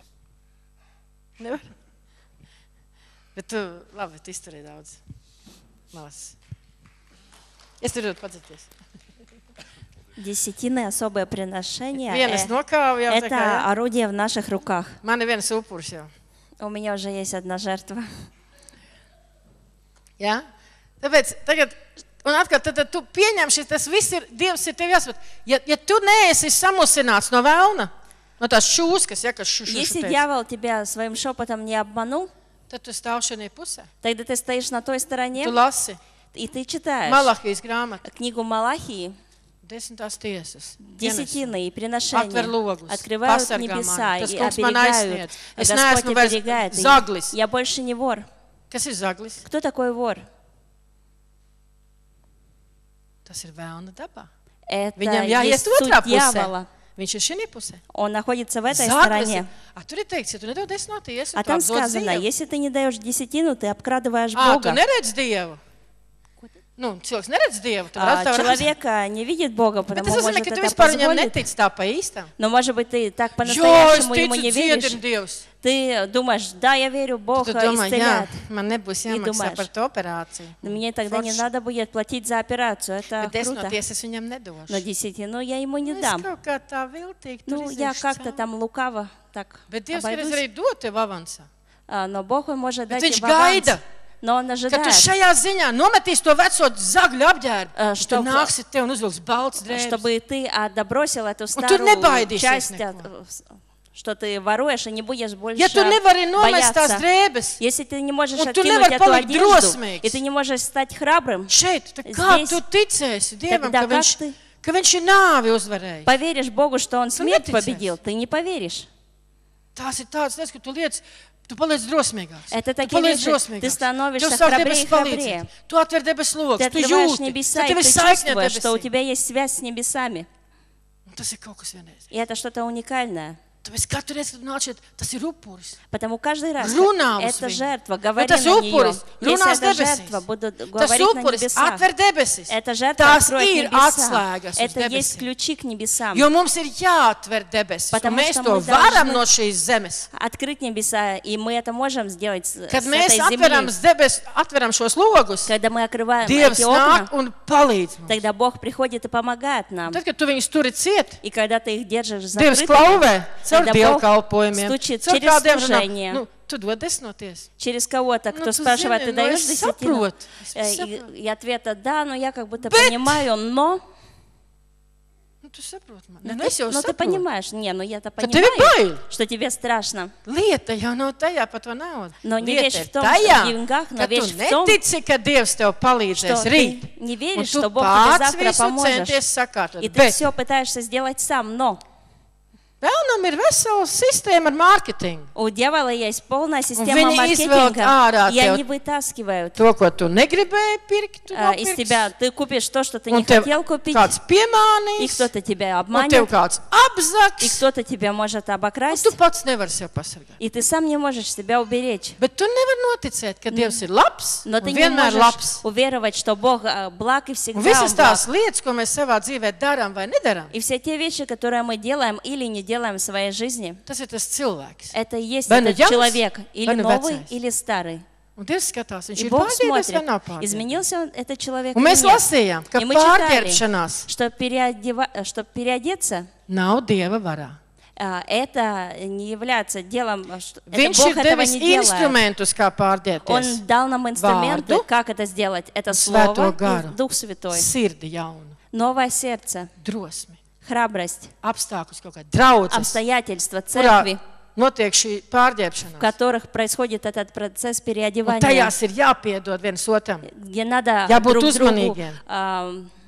Nevar. Bet tu, labi, tu izturēji daudz. Malas. Если идет вот здесь. Десятины особое приношение. Венес, ну это такая. орудие в наших руках. Мане венес упор У меня уже есть одна жертва. Ja? Tāpēc tagad, un atkal, tad, tad tu pieņemsi, tas viss ir, Dievs ir tevi jāsaprot. Ja, ja tu neesi samulsināts no vēlna, no tās šūskas, ja, kas šu, šu, Если дьявол тебя своим шепотом не обманул, Тогда ты стоишь на той стороне. Tu lasi. И ты читаешь книгу Малахии, desmitās десятины и приношения, открывают небеса mani. и оберегают. Господь оберегает. Zaglis. Я больше не вор. Кто такой вор? Это Viņam jāiet otrā pusē. Дьявола. Он находится в этой Загрыз. стороне. А, а там сказано, если ты не даешь десятину, ты обкрадываешь а, Бога. А, tu neredz Dievu. Nu, cilvēks neredz Dievu. А, человек а, не видит Бога, потому это значит, может это позволит. Нетиц, Но может быть ты так по-настоящему ему не веришь. Ты думаешь, да, я верю, Бог ты думаешь, исцелят. Я, man nebūs jāmaksā par to operāciju. Мне тогда Forš. не надо будет платить за операцию. Это круто. Es no viņam Но десятину я ему не es ну, дам. Kā ну, я как-то там лукаво так а, но Бог может Bet дать тебе аванс. Gaida. но он ожидает. Kad tu šajā ziņā nometīs to veco zagļu apģērbu, uh, tu nāksi te un uzvilks balts drēbes. Чтобы ты отбросил эту старую часть что ты воруешь и не будешь больше ja tu бояться. Drēbes, Если ты не можешь откинуть эту одежду, drosmīgs, и ты не можешь стать храбрым, šeit, здесь, kā tu ticēsi Dievam, тогда ka viņš, ты ka viņš ir nāvi uzvarējis? Поверишь Богу, что Он смерть победил? Ты не поверишь. Tās ir tādas lietas, ka tu lietas Это такие вещи, ты становишься храбрее и храбрее. Ты открываешь небеса, и ты чувствуешь, что у тебя есть связь с небесами. И это что-то уникальное. Потому каждый раз это жертва, говори на upuris, нее. Если это жертва, буду tas говорить на upuris небесах. atver debesis. Это жертва Tās откроет небеса. Это есть debesīm. ключи к небесам. Потому что мы varam должны- Открыть небеса, и мы это можем сделать с, Kad с mēs этой atveram, земли. debes, atveram Когда мы открываем Dievs эти окна, тогда Бог приходит и помогает нам. Tad, kad tu viņus И когда ты их держишь Dievs закрытыми, Caur когда dievkalpojumiem. caur через kādiem служение. tu dod desnoties. Через кого-то, ну, кто спрашивает, ты ну, даешь десятину? Э, и, и ответа да, но я как будто понимаю, но... Ну, ты сапрот, man. Ну, ты, но ты понимаешь, не, ну я-то понимаю, что тебе страшно. Lieta jau nav tajā pat to naudu. Но не вещь в том, что в деньгах, но вещь в том, netici, ka Dievs tev palīdzēs rīt. Не веришь, что Бог тебе завтра поможет. И ты все пытаешься сделать сам, но... Pelnam ir vesela система ar mārketingu. У дьявола есть полная система маркетинга. И они вытаскивают. То, что ты не грибей пирkt, а, из тебя. Ты купишь то, что ты не хотел купить. Kāds piemānīs, и кто-то тебя обманет. Tev kāds apzaks, и кто-то тебя может обокрасть. Tu pats nevar sev pasargāt. И ты сам не можешь себя уберечь. Bet tu nevar noticēt, ka Dievs ir labs, Но ты не можешь labs. уверовать, что Бог э, благ и всегда un visas благ. Lietas, ko mēs savā dzīvē darām vai nedarām, и все те вещи, которые мы делаем или не делаем, делаем в своей жизни, это и есть этот jauns, человек, или новый, vecais. или старый. Un Dievs skatās, viņš ir pārdevis vai nav pārdevis. Un mēs lasījām, ka pārķeršanās что переодеться, nav Dieva varā. А, это не является делом, а что Viņš Бог этого не делает. Он дал нам инструменты, Vārdu, как это сделать. Это Слово, Дух Святой, sirdi новое сердце, drosmi, храбрость, apstākļus, kaut kā draudzes, обстоятельства церкви, notiek šī pārģērbšanās. В которых происходит этот процесс переодевания. Un tajās ir jāpiedod viens otram. Ja надо jābūt друг uzmanīgiem. Другу, uh,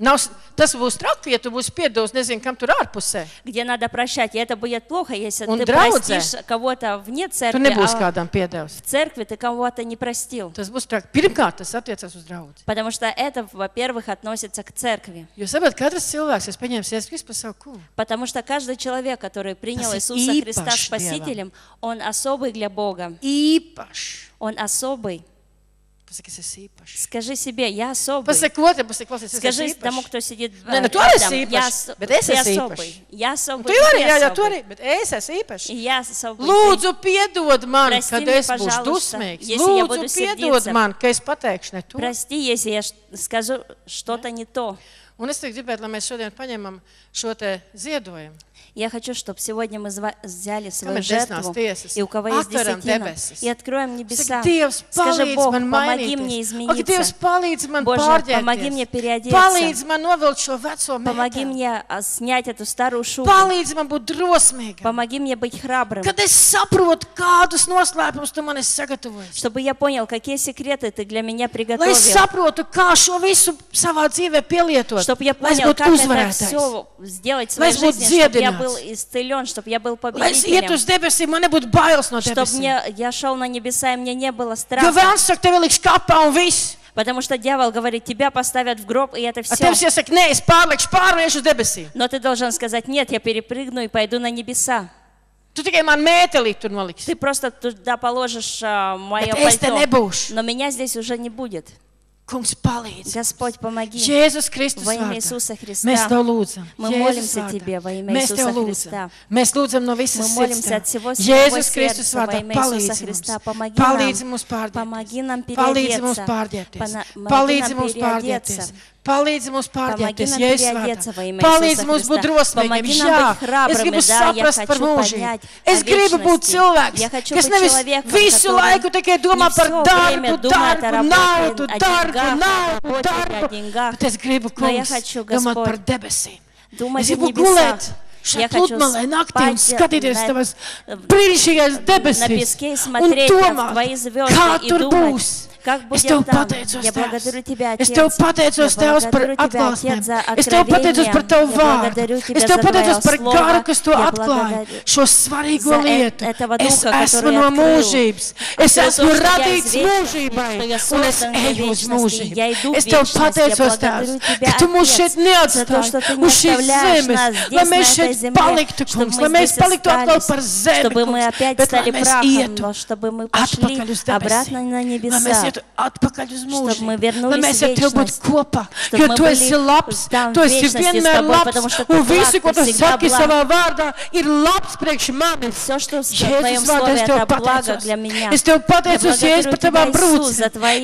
Nav, tas būs traki, ja tu būsi piedodas, nezinu, kam tur ārpusē. Где надо прощать, и это будет плохо, если Un ты draudze, кого-то вне церкви. Tu nebūsi а kādam piedevis. В церкви ты кого-то не простил. Tas būs traki. Pirmkārt, tas attiecas uz draudzi. Потому что это, во-первых, относится к церкви. Jo sabat, katrs cilvēks, kas pieņems Jēzus Kristus par Потому что каждый человек, который принял Иисуса Христа Спасителем, он особый для Бога. Īpašs. Он особый. Pasaki, es esmu īpašs. Скажи себе, я особый. Pasaki otram, pasaki, klausies, es esmu Скажи īpašs. тому, кто сидит Nē, nu, tu arī esi рядом, я, īpašs, ос- bet es ты esmu особый. īpašs. Я Un особый, Tu jau arī, jā, jā, tu особый. arī, bet es esmu īpašs. И я особый. Lūdzu, piedod man, Prasti kad es mani, būšu pažalusta, dusmīgs. ja es Lūdzu, iebudu piedod sirdīca. man, ka es pateikšu ne to. Прости, если я ш- скажу что-то не то. Un es gribētu, lai mēs šodien paņemam šo te ziedojumu. Я хочу, чтобы сегодня мы взяли свою жертву, и у кого есть десятина, и откроем небеса. Скажи, Бог, помоги мне измениться. Боже, помоги мне переодеться. Помоги мне снять эту старую шубу. Помоги мне быть храбрым. Чтобы я понял, какие секреты ты для меня приготовил. чтобы я понял, как это все сделать в своей жизни, чтобы я был исцелен, чтобы я был победителем. Чтобы мне, я шел на небеса, и мне не было страха. Потому что дьявол говорит, тебя поставят в гроб, и это а все. Но ты должен сказать, нет, я перепрыгну и пойду на небеса. Tu tikai man mēteli tur noliksi. Ты просто туда положишь uh, а, а мое пальто. Но меня здесь уже не будет. Kungs, palīdz. Господь, помоги. Jēzus Kristus во имя Иисуса Христа. Mēs Tev lūdzam. Мы Jēzus молимся vārdā. Тебе во имя Mēs Иисуса Христа. Mēs lūdzam no visas Мы молимся от всего своего сердца во имя Иисуса Христа. Помоги нам. Помоги нам переодеться. Помоги нам переодеться. Помоги нам переодеться. Palīdzi mums pārģērbties, Jēzus vārdā. Palīdzi mums būt drosmīgiem. Jā, es gribu saprast par mūžību. Es gribu būt cilvēks, kas nevis visu laiku tikai domā par darbu, darbu, naudu, darbu, naudu, darbu. Bet es gribu, nu, kungs, domāt par debesīm. Es gribu gulēt. Я хочу спать на песке и смотреть на твои звезды и думать, Es tev pateicos, Tēvs. Э, es tev pateicos, Tēvs, par atklāsmēm. Es tev pateicos par Tavu vārdu. Es tev pateicos par garu, kas to atklāja, šo svarīgo lietu. Es esmu no mūžības. Es esmu radīts mūžībai, un es eju uz mūžību. Es tev pateicos, Tēvs, ka Tu mūs šeit neatstāji, uz šīs zemes, lai mēs šeit paliktu, kungs, lai mēs paliktu atkal par zemi, kungs, bet lai mēs ietu atpakaļ uz debesīm, lai mēs ietu kad atpakaļ uz mūžu. Lai mēs ar tevi būtu kopā, jo tu esi labs, tu esi vienmēr labs, un visu, ko tu saki savā vārdā, ir labs priekš manis. Jēzus vārdā es tev pateicos. Es tev pateicos, ja es par tavām brūci.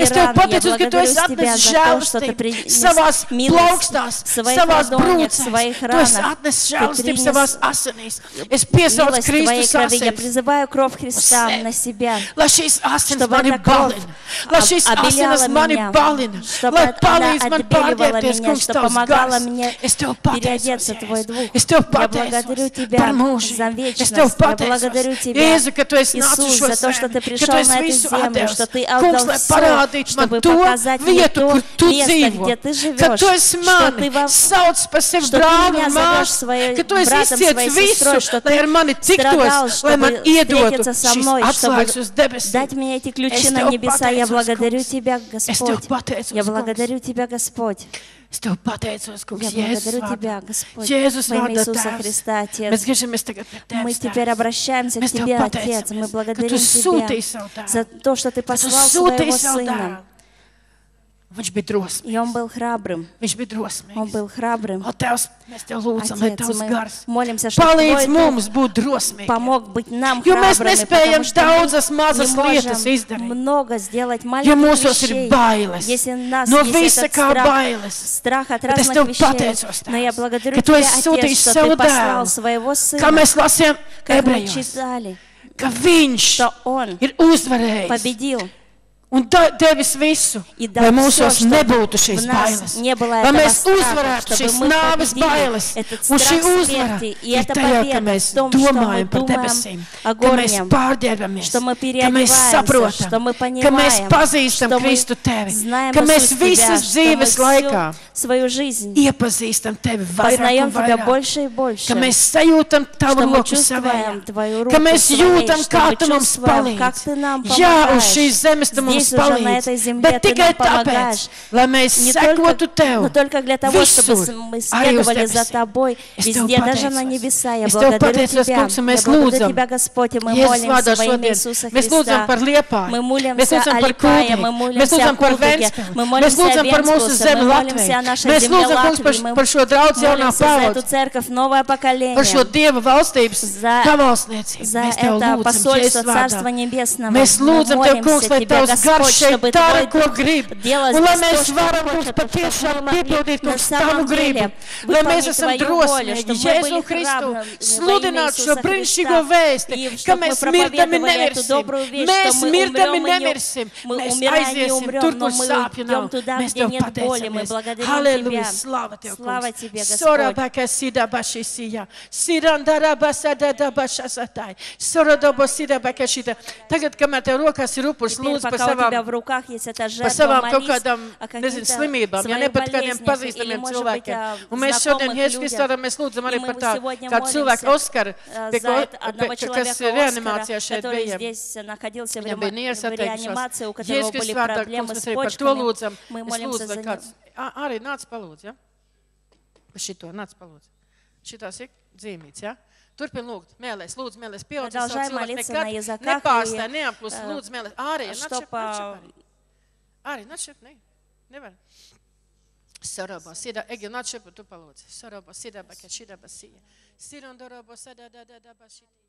Es tev pateicos, ka tu esi atnesis žēlstību savās plaukstās, savās brūcēs. Tu esi atnesis žēlstību savās asinīs. Es piesaucu Kristus asins. Я призываю кровь Христа на себя, чтобы эта кровь šis asinis mani balina, lai palīdz man pārģērbties kungs tavs gars. Es tev pateicu, es tev pateicu par mūžu. Es tev pateicu, Jēzu, ka tu esi nācis šo zemi, ka tu esi visu atdevis. Kungs, lai parādītu man to vietu, kur tu dzīvo, ka tu esi mani, sauc par sevi brāli un māsu, ka tu esi izciets visu, lai ar мани тиктос, лай ман иедоту, шис отслайс uz debesis. Дать мне эти ключи на небеса, я благодарю благодарю Тебя, Господь. Я благодарю Тебя, Господь. Я благодарю Тебя, Господь, во имя Иисуса Христа, Отец. Мы теперь обращаемся к Тебе, Отец. Мы благодарим Тебя за то, что Ты послал Своего Сына. Viņš bija drosmīgs. Он был храбрым. Viņš bija drosmīgs. Он был храбрым. O, Tevs, mēs Tev lūdzam, lai Tavs gars молимся, palīdz mums būt drosmīgiem. Помог быть нам jo mēs nespējam daudzas mazas lietas izdarīt. Много сделать маленьких ja mūsos ir bailes, если нас no visa kā страх, bailes, страх от bet es Tev вещей, pateicos, Tevs, но я благодарю ka Tu esi sūtījis savu dēlu, kā mēs lasījām ebrejos, ka viņš ir uzvarējis. Победил un devis visu, lai mūsos все, nebūtu šīs bailes, lai mēs uzvarētu šīs nāves bailes. Un šī uzvara ir tajā, ka mēs domājam par debesīm, ka mēs pārģērbamies, ka mēs saprotam, ka mēs pazīstam Kristu Tevi, ka mēs visas dzīves laikā iepazīstam Tevi vairāk un vairāk, ka mēs sajūtam Tavu roku savējā, ka mēs jūtam, kā Tu mums palīdz. Jā, uz šīs zemes Tu mums mums palīdz, bet tikai tāpēc, lai mēs sekotu Tev. Visur, arī uz debesīm. Es Tev pateicos. Es Tev pateicos, Kungs, un mēs lūdzam. Jēzus vārdā šodien. Mēs lūdzam par Liepāju. Mēs lūdzam par Kūdi. Mēs lūdzam par Ventspili. Mēs lūdzam par mūsu zemi Latviju. Mēs lūdzam, Kungs, par, par šo draudz jaunā paudze. Par šo Dieva valstības pavalstniecību. Mēs Tev lūdzam. Mēs lūdzam Tev, Kungs, lai Tavs var šeit dara, ko grib. Un lai mēs varam būt patiešām piepildīt uz tavu gribu. Lai mēs esam drosmīgi Jēzu Kristu sludināt šo brīnišķīgo vēsti, ka mēs mirdami nemirsim. Mēs mirdami nemirsim. Mēs aiziesim tur, kur sāpju nav. Mēs Tev pateicamies. Halleluja, slava Tev, Kungs. Sorabaka sidabaši sija. Sirandarabasadabašasatai. Sorodobosida bakešita. Tagad, kamēr Tev rokās ir upurs, lūdzu par savu savām, у тебя в руках есть эта жертва, par savām kaut kādām, nezinu, slimībām, ja ne pat kādiem pazīstamiem cilvēkiem. Un mēs šodien, Jēzus Kristāram, mēs lūdzam arī par tā, kā cilvēku Oskaru, э, э, kas reanimācijā šeit bija. Viņam bija niesatēkšanās. Jēzus Kristāram, mēs arī par to lūdzam. Es lūdzu, lai kāds arī nāc palūdz, ja? Šito, nāc palūdz. Šitās ir dzīmīts, ja? Turpin lūgt, mēlēs, лūdzu, mēlēs, pieaudz, sauc cilvēku, nekad nepārstāj, neapklus, lūdzu, mēlēs. Ārēja, nadšep, nadšep, ārēja, надшеп, ne, nevar. Saraba, sida, egi, nadšep, tu palūdzi. Saraba, sida, baka, šida, basija. Sirondorobo, sada, da, da, da, bašita.